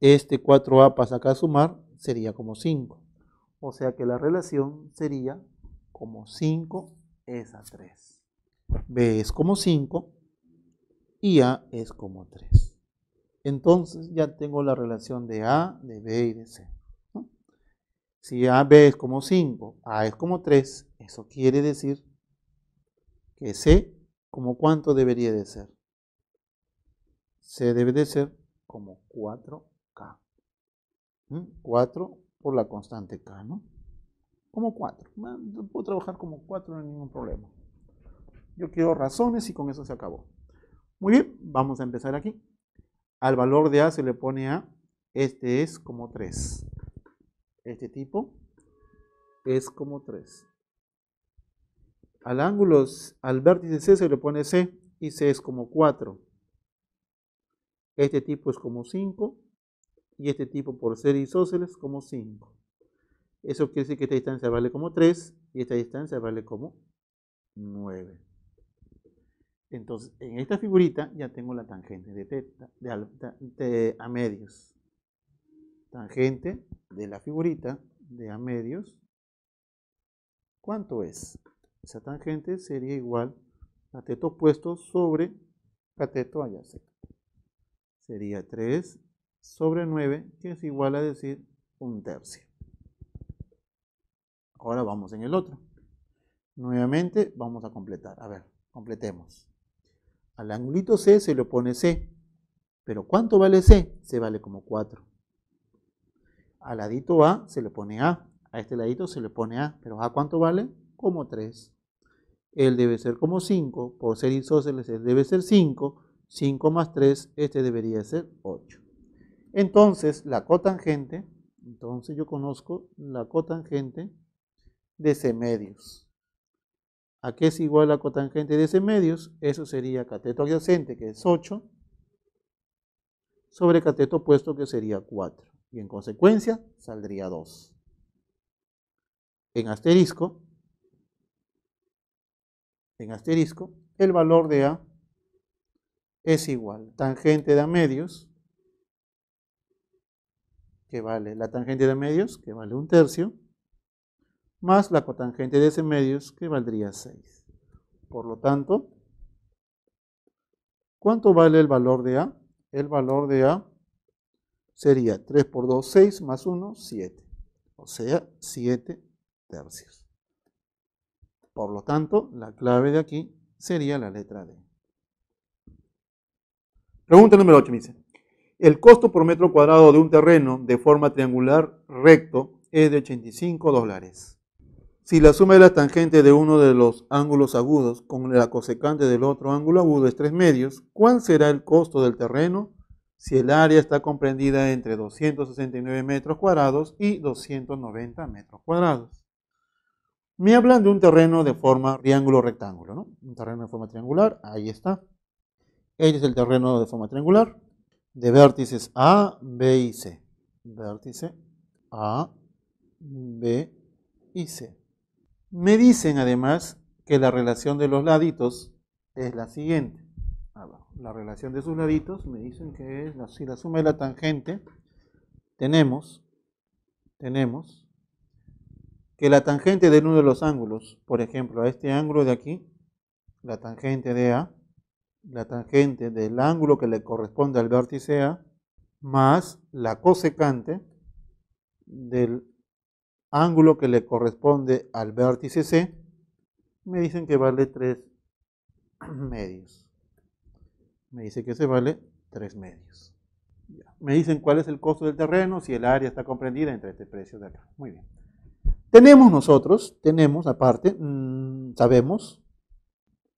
Este 4A pasa acá a sumar sería como 5. O sea que la relación sería como 5 es a 3. B es como 5 y A es como 3. Entonces ya tengo la relación de A, de B y de C. ¿no? Si B es como 5, A es como 3, eso quiere decir que C como cuánto debería de ser. C debe de ser como 4K. 4 por la constante K, ¿no? Como 4. Puedo trabajar como 4, no hay ningún problema. Yo quiero razones y con eso se acabó. Muy bien, vamos a empezar aquí. Al valor de A se le pone A. Este es como 3. Este tipo es como 3. Al ángulo, al vértice C se le pone C y C es como 4. Este tipo es como 5 y este tipo por ser isósceles como 5. Eso quiere decir que esta distancia vale como 3 y esta distancia vale como 9. Entonces, en esta figurita ya tengo la tangente de teta, de, a medios. Tangente de la figurita de a medios. ¿Cuánto es? Esa tangente sería igual a cateto opuesto sobre cateto adyacente. Sería 3 sobre 9, que es igual a decir un tercio. Ahora vamos en el otro. Nuevamente vamos a completar. A ver, completemos. Al angulito C se le pone C. Pero ¿cuánto vale C? Se vale como 4. Al ladito A se le pone A. A este ladito se le pone A. Pero ¿A cuánto vale? Como 3. Él debe ser como 5. Por ser isósceles, él debe ser 5. 5 más 3, este debería ser 8. Entonces, la cotangente, entonces yo conozco la cotangente de C medios. ¿A qué es igual la cotangente de ese medios? Eso sería cateto adyacente, que es 8, sobre cateto opuesto, que sería 4. Y en consecuencia, saldría 2. En asterisco, en asterisco, el valor de A es igual tangente de A medios, que vale la tangente de medios, que vale un tercio, más la cotangente de ese medio, que valdría 6. Por lo tanto, ¿cuánto vale el valor de A? El valor de A sería 3 por 2, 6 más 1, 7. O sea, 7 tercios. Por lo tanto, la clave de aquí sería la letra D. Pregunta número 8 me dice, el costo por metro cuadrado de un terreno de forma triangular recto es de 85 dólares. Si la suma de la tangente de uno de los ángulos agudos con la cosecante del otro ángulo agudo es 3 medios, ¿cuál será el costo del terreno si el área está comprendida entre 269 metros cuadrados y 290 metros cuadrados? Me hablan de un terreno de forma triángulo-rectángulo, ¿no? Un terreno de forma triangular, ahí está. Este es el terreno de forma triangular de vértices A, B y C. Vértice A, B y C. Me dicen además que la relación de los laditos es la siguiente. Ah, la relación de sus laditos me dicen que es, si la suma de la tangente, tenemos, tenemos que la tangente de uno de los ángulos, por ejemplo, a este ángulo de aquí, la tangente de A, la tangente del ángulo que le corresponde al vértice A, más la cosecante del ángulo que le corresponde al vértice C, me dicen que vale 3 medios. Me dice que se vale 3 medios. Me dicen cuál es el costo del terreno, si el área está comprendida entre este precio de acá. Muy bien. Tenemos nosotros, tenemos aparte, mm, sabemos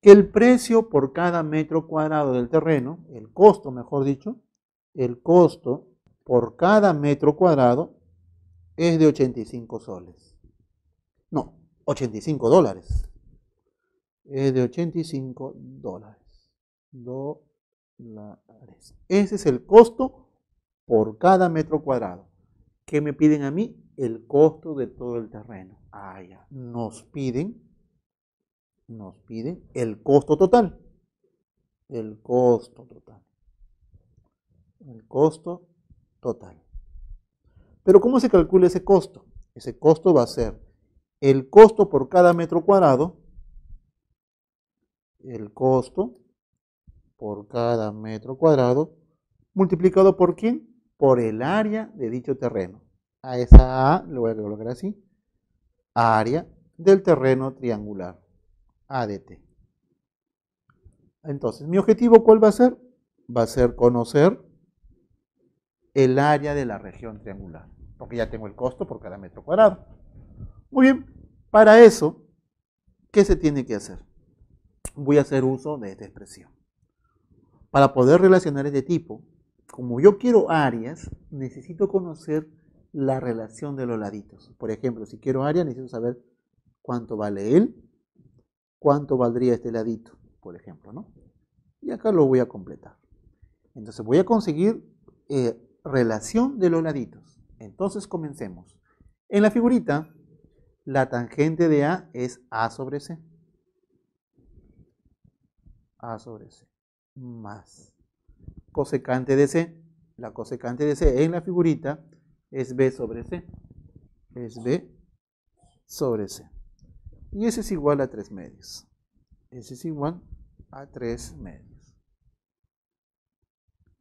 que el precio por cada metro cuadrado del terreno, el costo mejor dicho, el costo por cada metro cuadrado es de 85 soles. No, 85 dólares. Es de 85 dólares. Dólares. Ese es el costo por cada metro cuadrado. ¿Qué me piden a mí? El costo de todo el terreno. Ah, ya. Nos piden, nos piden el costo total. El costo total. El costo total. Pero ¿cómo se calcula ese costo? Ese costo va a ser el costo por cada metro cuadrado, el costo por cada metro cuadrado, multiplicado por quién? Por el área de dicho terreno. A esa A le voy a colocar así, área del terreno triangular, ADT. Entonces, mi objetivo cuál va a ser? Va a ser conocer el área de la región triangular porque ya tengo el costo por cada metro cuadrado. Muy bien, para eso, ¿qué se tiene que hacer? Voy a hacer uso de esta expresión. Para poder relacionar este tipo, como yo quiero áreas, necesito conocer la relación de los laditos. Por ejemplo, si quiero área, necesito saber cuánto vale él, cuánto valdría este ladito, por ejemplo, ¿no? Y acá lo voy a completar. Entonces voy a conseguir eh, relación de los laditos. Entonces comencemos. En la figurita, la tangente de A es A sobre C. A sobre C. Más cosecante de C. La cosecante de C en la figurita es B sobre C. Es B sobre C. Y ese es igual a 3 medios. Ese es igual a 3 medios.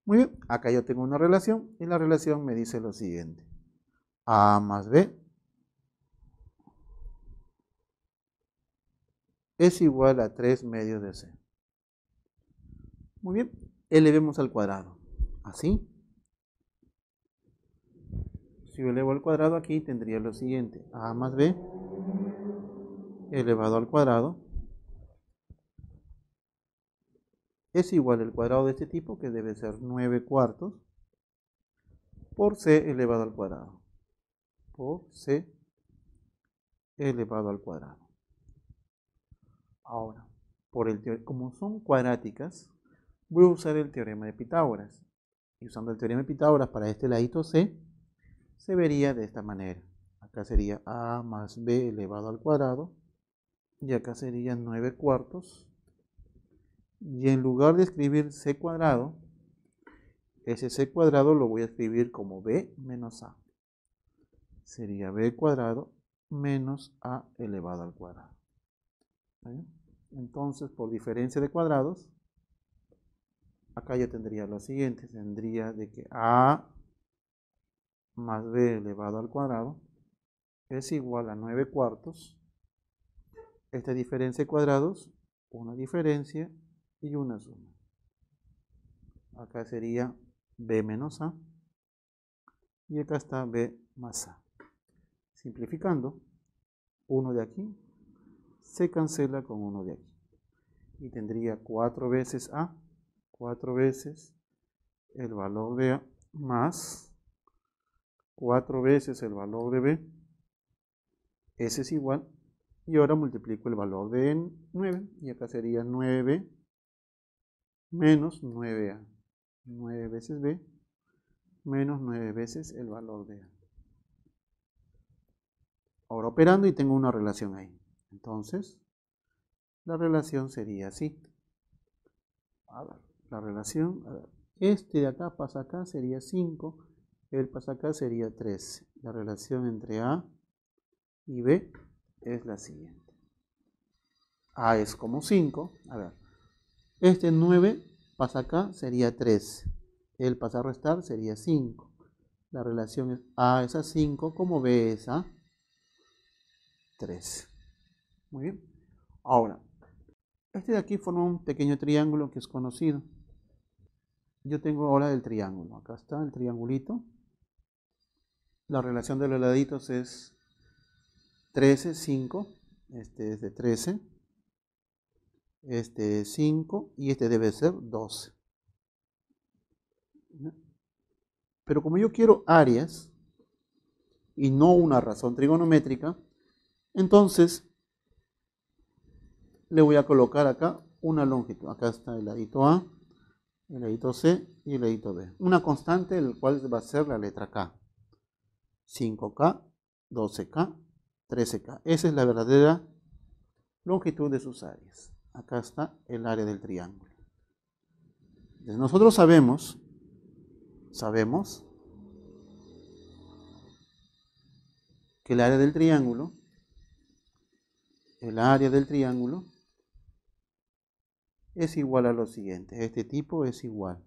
Muy bien, acá yo tengo una relación y la relación me dice lo siguiente. A más B es igual a 3 medios de C. Muy bien, elevemos al cuadrado. Así. Si yo elevo al cuadrado aquí tendría lo siguiente. A más B elevado al cuadrado es igual al cuadrado de este tipo, que debe ser 9 cuartos, por c elevado al cuadrado. Por c elevado al cuadrado. Ahora, por el como son cuadráticas, voy a usar el teorema de Pitágoras. Y usando el teorema de Pitágoras para este ladito c, se vería de esta manera. Acá sería a más b elevado al cuadrado, y acá serían 9 cuartos y en lugar de escribir c cuadrado, ese c cuadrado lo voy a escribir como b menos a. Sería b cuadrado menos a elevado al cuadrado. Entonces, por diferencia de cuadrados, acá yo tendría lo siguiente. Tendría de que a más b elevado al cuadrado es igual a 9 cuartos. Esta diferencia de cuadrados, una diferencia y una suma. Acá sería B menos A y acá está B más A. Simplificando, uno de aquí se cancela con uno de aquí. Y tendría cuatro veces A, cuatro veces el valor de A más cuatro veces el valor de B, ese es igual, y ahora multiplico el valor de n, 9, y acá sería 9 menos 9A. 9 veces B menos 9 veces el valor de A. Ahora operando y tengo una relación ahí. Entonces, la relación sería así. A ver, la relación, a ver, este de acá pasa acá sería 5, el pasa acá sería 13. La relación entre A y B es la siguiente. A es como 5, a ver, este 9 pasa acá, sería 3. El pasar a restar sería 5. La relación es A es a 5 como B es a 3. Muy bien. Ahora, este de aquí forma un pequeño triángulo que es conocido. Yo tengo ahora el triángulo. Acá está el triangulito. La relación de los laditos es 13, 5. Este es de 13 este 5 y este debe ser 12. Pero como yo quiero áreas y no una razón trigonométrica, entonces le voy a colocar acá una longitud. Acá está el ladito A, el ladito C y el ladito B. Una constante, el cual va a ser la letra K. 5K, 12K, 13K. Esa es la verdadera longitud de sus áreas acá está el área del triángulo. Entonces nosotros sabemos, sabemos que el área del triángulo, el área del triángulo es igual a lo siguiente. Este tipo es igual.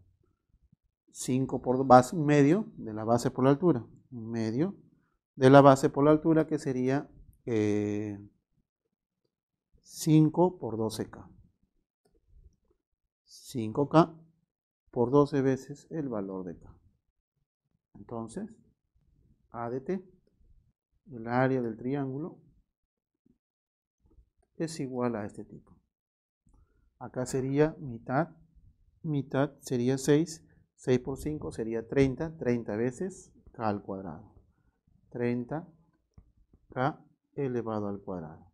5 por base, medio de la base por la altura. Un medio de la base por la altura que sería eh, 5 por 12K. 5K por 12 veces el valor de K. Entonces, t, el área del triángulo, es igual a este tipo. Acá sería mitad, mitad sería 6, 6 por 5 sería 30, 30 veces K al cuadrado. 30K elevado al cuadrado.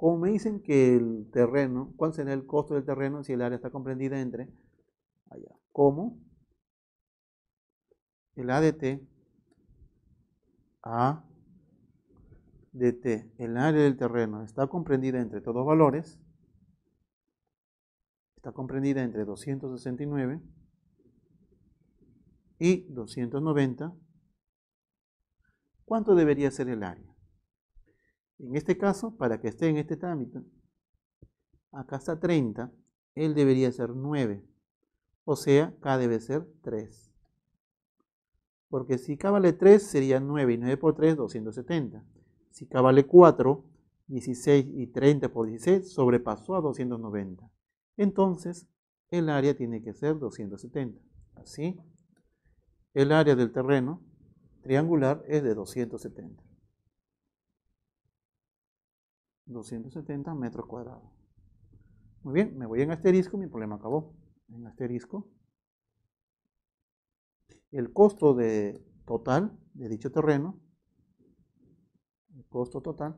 Como me dicen que el terreno, ¿cuál será el costo del terreno si el área está comprendida entre allá? Como el ADT A de el área del terreno está comprendida entre todos valores, está comprendida entre 269 y 290, ¿cuánto debería ser el área? En este caso, para que esté en este trámite, acá está 30, él debería ser 9. O sea, K debe ser 3. Porque si K vale 3, sería 9. Y 9 por 3, 270. Si K vale 4, 16 y 30 por 16 sobrepasó a 290. Entonces, el área tiene que ser 270. Así, el área del terreno triangular es de 270. 270 metros cuadrados. Muy bien, me voy en asterisco, mi problema acabó. En asterisco. El costo de total de dicho terreno, el costo total,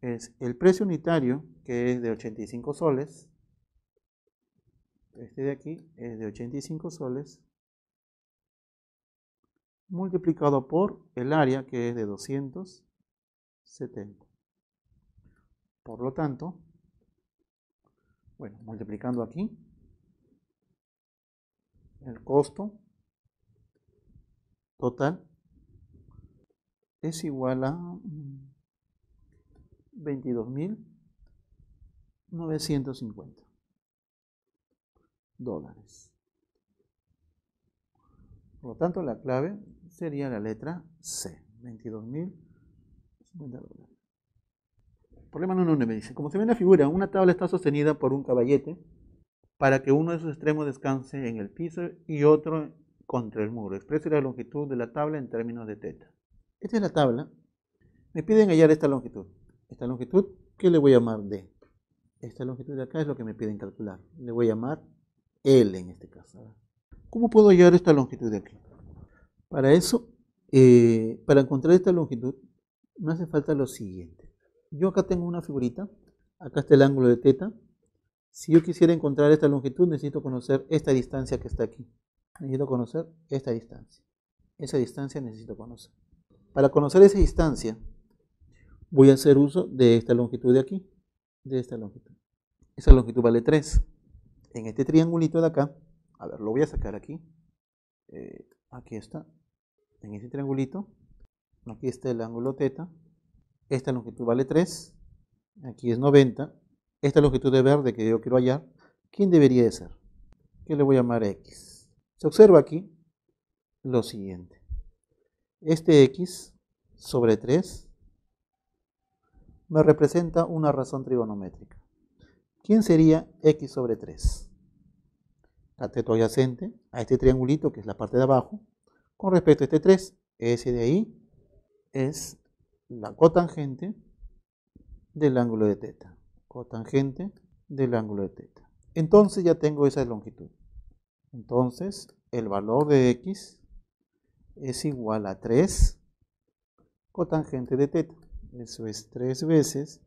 es el precio unitario, que es de 85 soles. Este de aquí es de 85 soles multiplicado por el área que es de 200 por lo tanto, bueno, multiplicando aquí, el costo total es igual a 22.950 mm, dólares. Por lo tanto, la clave sería la letra C, 22.950. Problema número uno me dice, como se ve en la figura, una tabla está sostenida por un caballete para que uno de sus extremos descanse en el piso y otro contra el muro. Exprese la longitud de la tabla en términos de teta. Esta es la tabla. Me piden hallar esta longitud. Esta longitud, ¿qué le voy a llamar D? Esta longitud de acá es lo que me piden calcular. Le voy a llamar L en este caso. ¿Cómo puedo hallar esta longitud de aquí? Para eso, eh, para encontrar esta longitud, no hace falta lo siguiente. Yo acá tengo una figurita, acá está el ángulo de teta. Si yo quisiera encontrar esta longitud, necesito conocer esta distancia que está aquí. Necesito conocer esta distancia. Esa distancia necesito conocer. Para conocer esa distancia, voy a hacer uso de esta longitud de aquí, de esta longitud. Esa longitud vale 3. En este triangulito de acá, a ver, lo voy a sacar aquí. Eh, aquí está. En este triangulito aquí está el ángulo teta, esta longitud vale 3, aquí es 90, esta longitud de verde que yo quiero hallar, ¿quién debería de ser? ¿Qué le voy a llamar X. Se observa aquí lo siguiente. Este X sobre 3 me representa una razón trigonométrica. ¿Quién sería X sobre 3? Cateto adyacente a este triangulito que es la parte de abajo con respecto a este 3, ese de ahí es la cotangente del ángulo de teta. Cotangente del ángulo de teta. Entonces ya tengo esa longitud. Entonces el valor de x es igual a 3 cotangente de teta. Eso es 3 veces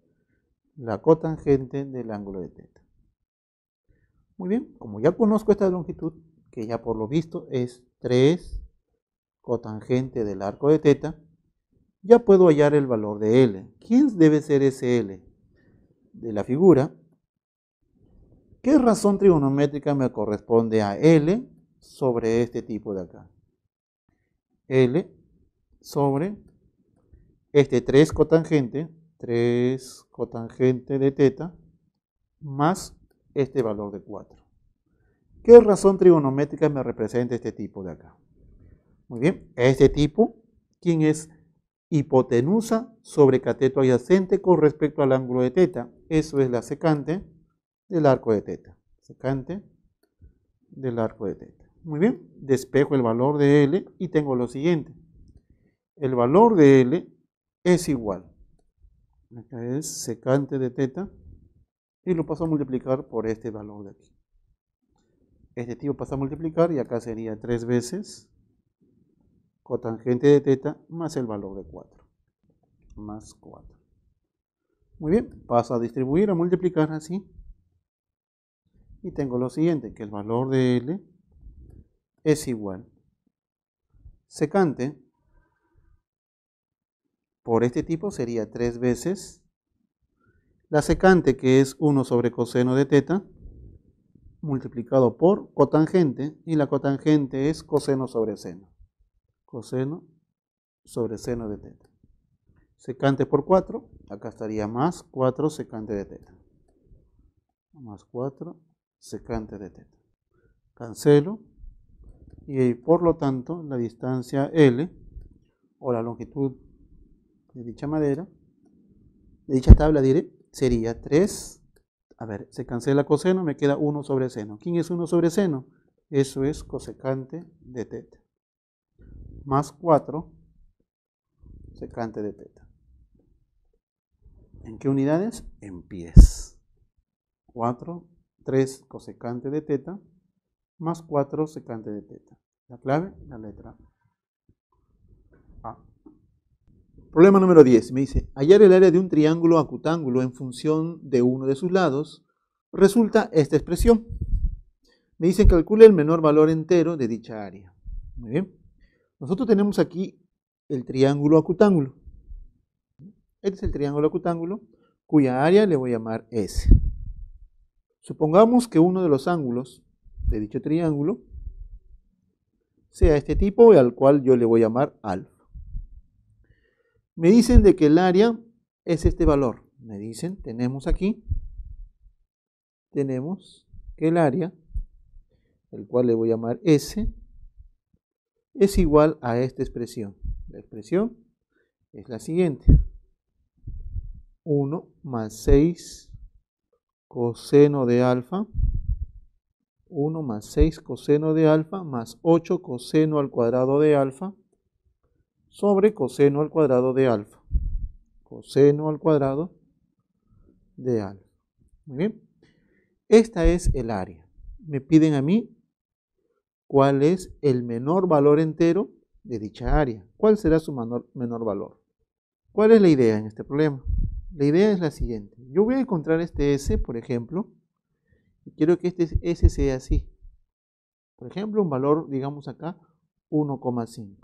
la cotangente del ángulo de teta. Muy bien, como ya conozco esta longitud, que ya por lo visto es 3 cotangente del arco de teta, ya puedo hallar el valor de L. ¿Quién debe ser ese L de la figura? ¿Qué razón trigonométrica me corresponde a L sobre este tipo de acá? L sobre este 3 cotangente, 3 cotangente de teta, más este valor de 4. ¿Qué razón trigonométrica me representa este tipo de acá? Muy bien, este tipo, ¿quién es? hipotenusa sobre cateto adyacente con respecto al ángulo de teta. Eso es la secante del arco de teta. Secante del arco de teta. Muy bien, despejo el valor de L y tengo lo siguiente. El valor de L es igual. Acá es secante de teta y lo paso a multiplicar por este valor de aquí. Este tipo pasa a multiplicar y acá sería tres veces cotangente de teta más el valor de 4. Más 4. Muy bien, paso a distribuir, a multiplicar así. Y tengo lo siguiente, que el valor de L es igual. Secante por este tipo sería 3 veces la secante que es 1 sobre coseno de teta multiplicado por cotangente y la cotangente es coseno sobre seno coseno sobre seno de teta. Secante por 4, acá estaría más 4 secante de teta. Más 4 secante de teta. Cancelo. Y por lo tanto, la distancia L o la longitud de dicha madera, de dicha tabla, diré, sería 3. A ver, se cancela coseno, me queda 1 sobre seno. ¿Quién es 1 sobre seno? Eso es cosecante de teta más 4 secante de teta. ¿En qué unidades? En pies. 4, 3 cosecante de teta más 4 secante de teta. La clave, la letra A. Problema número 10. Me dice, hallar el área de un triángulo acutángulo en función de uno de sus lados. Resulta esta expresión. Me dice, calcule el menor valor entero de dicha área. Muy bien. Nosotros tenemos aquí el triángulo acutángulo. Este es el triángulo acutángulo cuya área le voy a llamar S. Supongamos que uno de los ángulos de dicho triángulo sea este tipo al cual yo le voy a llamar alfa. Me dicen de que el área es este valor. Me dicen, tenemos aquí, tenemos que el área, el cual le voy a llamar S, es igual a esta expresión. La expresión es la siguiente. 1 más 6 coseno de alfa. 1 más 6 coseno de alfa más 8 coseno al cuadrado de alfa sobre coseno al cuadrado de alfa. Coseno al cuadrado de alfa. Muy bien. Esta es el área. Me piden a mí cuál es el menor valor entero de dicha área. ¿Cuál será su menor, valor? ¿Cuál es la idea en este problema? La idea es la siguiente. Yo voy a encontrar este S, por ejemplo, y quiero que este S sea así. Por ejemplo, un valor, digamos acá, 1,5.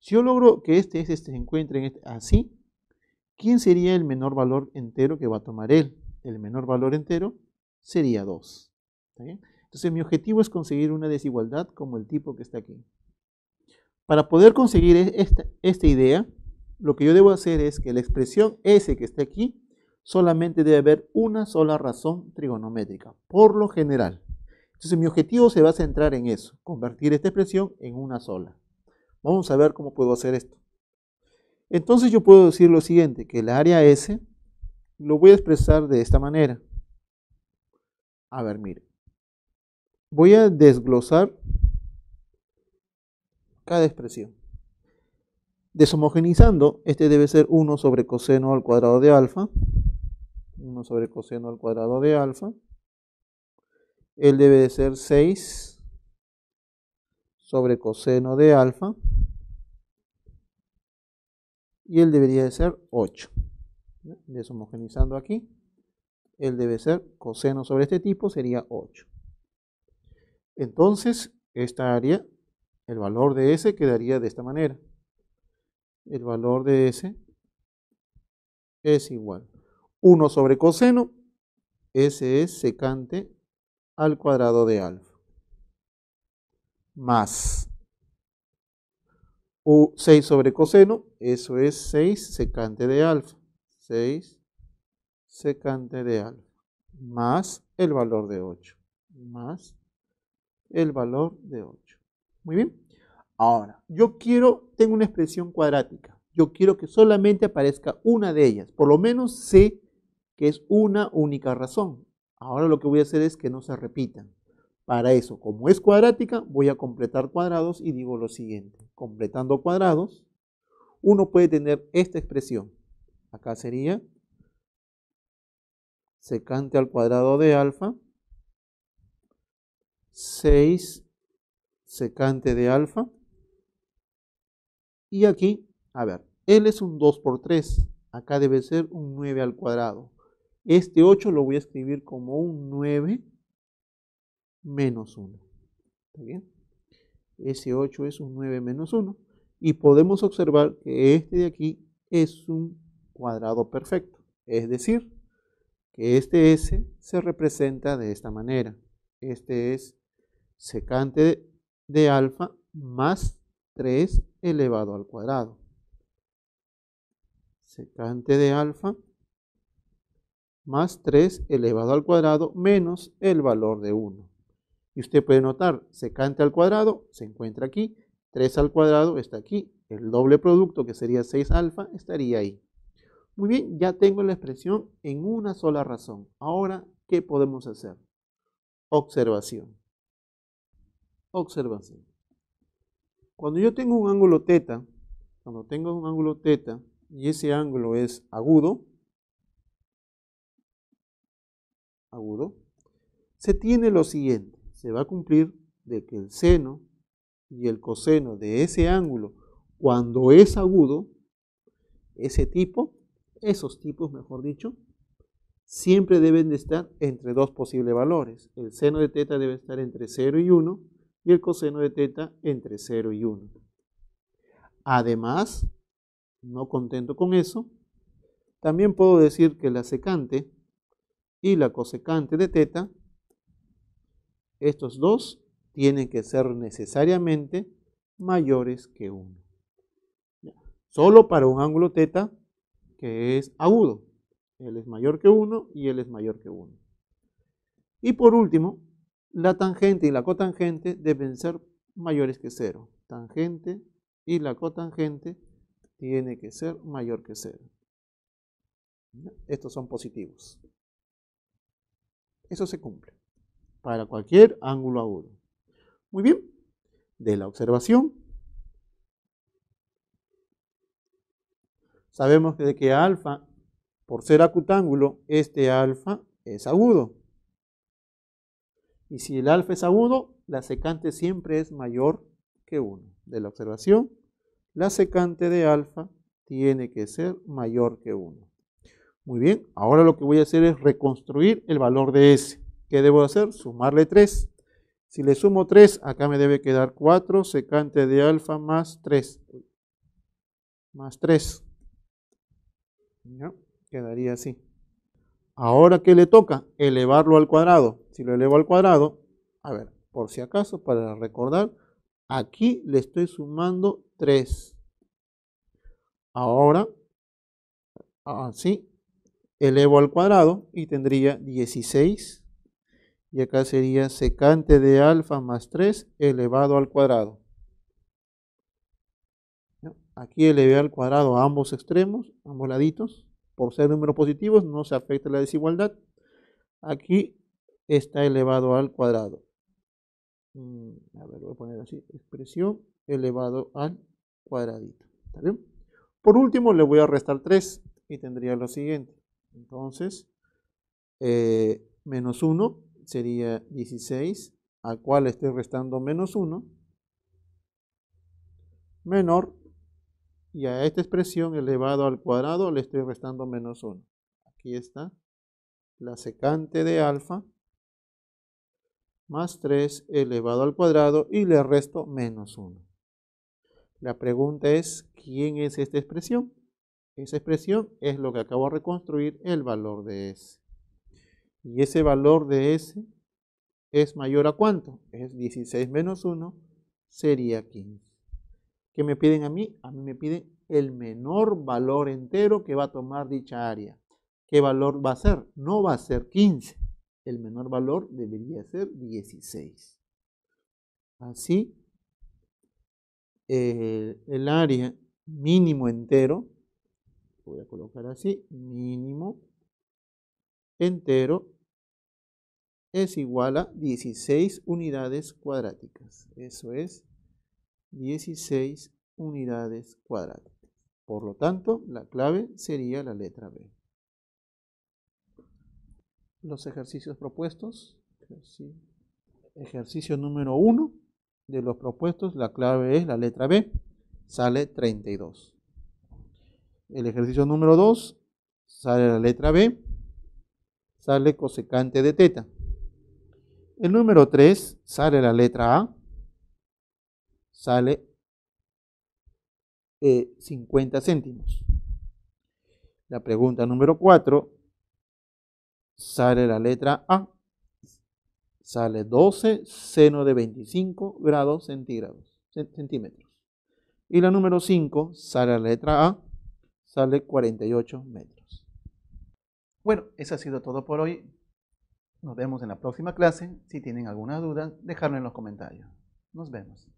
Si yo logro que este S se encuentre en este, así, ¿quién sería el menor valor entero que va a tomar él? El menor valor entero sería 2. ¿Está bien? Entonces mi objetivo es conseguir una desigualdad como el tipo que está aquí. Para poder conseguir e-, esta, idea, lo que yo debo hacer es que la expresión S que está aquí, solamente debe haber una sola razón trigonométrica, por lo general. Entonces mi objetivo se va a centrar en eso, convertir esta expresión en una sola. Vamos a ver cómo puedo hacer esto. Entonces yo puedo decir lo siguiente, que el área S lo voy a expresar de esta manera. A ver, mire. Voy a desglosar cada expresión. Deshomogenizando, este debe ser 1 sobre coseno al cuadrado de alfa. 1 sobre coseno al cuadrado de alfa. Él debe de ser 6 sobre coseno de alfa. Y él debería de ser 8. Deshomogenizando aquí, él debe ser coseno sobre este tipo, sería 8. Entonces, esta área, el valor de S quedaría de esta manera. El valor de S es igual. 1 sobre coseno, S es secante al cuadrado de alfa. Más 6 sobre coseno, eso es 6 secante de alfa. 6 secante de alfa. Más el valor de 8. Más el valor de 8. Muy bien. Ahora, yo quiero, tengo una expresión cuadrática. Yo quiero que solamente aparezca una de ellas. Por lo menos sé que es una única razón. Ahora lo que voy a hacer es que no se repitan. Para eso, como es cuadrática, voy a completar cuadrados y digo lo siguiente. Completando cuadrados, uno puede tener esta expresión. Acá sería secante al cuadrado de alfa 6 secante de alfa. Y aquí, a ver, L es un 2 por 3. Acá debe ser un 9 al cuadrado. Este 8 lo voy a escribir como un 9 menos 1. ¿Está bien? Ese 8 es un 9 menos 1. Y podemos observar que este de aquí es un cuadrado perfecto. Es decir, que este S se representa de esta manera. Este es secante de, alfa más 3 elevado al cuadrado. Secante de alfa más 3 elevado al cuadrado menos el valor de 1. Y usted puede notar, secante al cuadrado se encuentra aquí, 3 al cuadrado está aquí, el doble producto que sería 6 alfa estaría ahí. Muy bien, ya tengo la expresión en una sola razón. Ahora, ¿qué podemos hacer? Observación observación. Cuando yo tengo un ángulo teta, cuando tengo un ángulo teta y ese ángulo es agudo, agudo, se tiene lo siguiente, se va a cumplir de que el seno y el coseno de ese ángulo, cuando es agudo, ese tipo, esos tipos mejor dicho, siempre deben de estar entre dos posibles valores. El seno de teta debe estar entre 0 y 1 y el coseno de teta entre 0 y 1. Además, no contento con eso, también puedo decir que la secante y la cosecante de teta, estos dos tienen que ser necesariamente mayores que 1. Solo para un ángulo teta que es agudo. Él es mayor que 1 y él es mayor que 1. Y por último, la tangente y la cotangente deben ser mayores que cero. Tangente y la cotangente tiene que ser mayor que cero. Estos son positivos. Eso se cumple para cualquier ángulo agudo. Muy bien, de la observación sabemos de que alfa, por ser acutángulo, este alfa es agudo. Y si el alfa es agudo, la secante siempre es mayor que 1. De la observación, la secante de alfa tiene que ser mayor que 1. Muy bien, ahora lo que voy a hacer es reconstruir el valor de S. ¿Qué debo hacer? Sumarle 3. Si le sumo 3, acá me debe quedar 4 secante de alfa más 3. Más 3. ¿No? Quedaría así. Ahora ¿qué le toca elevarlo al cuadrado. Si lo elevo al cuadrado, a ver, por si acaso, para recordar, aquí le estoy sumando 3. Ahora, así, elevo al cuadrado y tendría 16. Y acá sería secante de alfa más 3 elevado al cuadrado. Aquí elevé al cuadrado a ambos extremos, ambos laditos por ser números positivos no se afecta la desigualdad. Aquí está elevado al cuadrado. Mm, a ver, voy a poner así, expresión elevado al cuadradito. ¿Está bien? Por último, le voy a restar 3 y tendría lo siguiente. Entonces, eh, menos 1 sería 16, a cual estoy restando menos 1, menor y a esta expresión elevado al cuadrado le estoy restando menos 1. Aquí está la secante de alfa más 3 elevado al cuadrado y le resto menos 1. La pregunta es, ¿quién es esta expresión? Esa expresión es lo que acabo de reconstruir, el valor de S. Y ese valor de S es mayor a cuánto? Es 16 menos 1, sería 15 que me piden a mí? A mí me piden el menor valor entero que va a tomar dicha área. ¿Qué valor va a ser? No va a ser 15. El menor valor debería ser 16. Así, eh, el área mínimo entero, voy a colocar así, mínimo entero es igual a 16 unidades cuadráticas. Eso es 16 unidades cuadradas. Por lo tanto, la clave sería la letra B. Los ejercicios propuestos. Ejercicio número 1 de los propuestos, la clave es la letra B. Sale 32. El ejercicio número 2 sale la letra B. Sale cosecante de teta. El número 3 sale la letra A sale 50 eh, céntimos. La pregunta número 4 sale la letra A. Sale 12 seno de 25 grados centígrados, centímetros. Y la número 5 sale la letra A, sale 48 metros. Bueno, eso ha sido todo por hoy. Nos vemos en la próxima clase. Si tienen alguna duda, dejarlo en los comentarios. Nos vemos.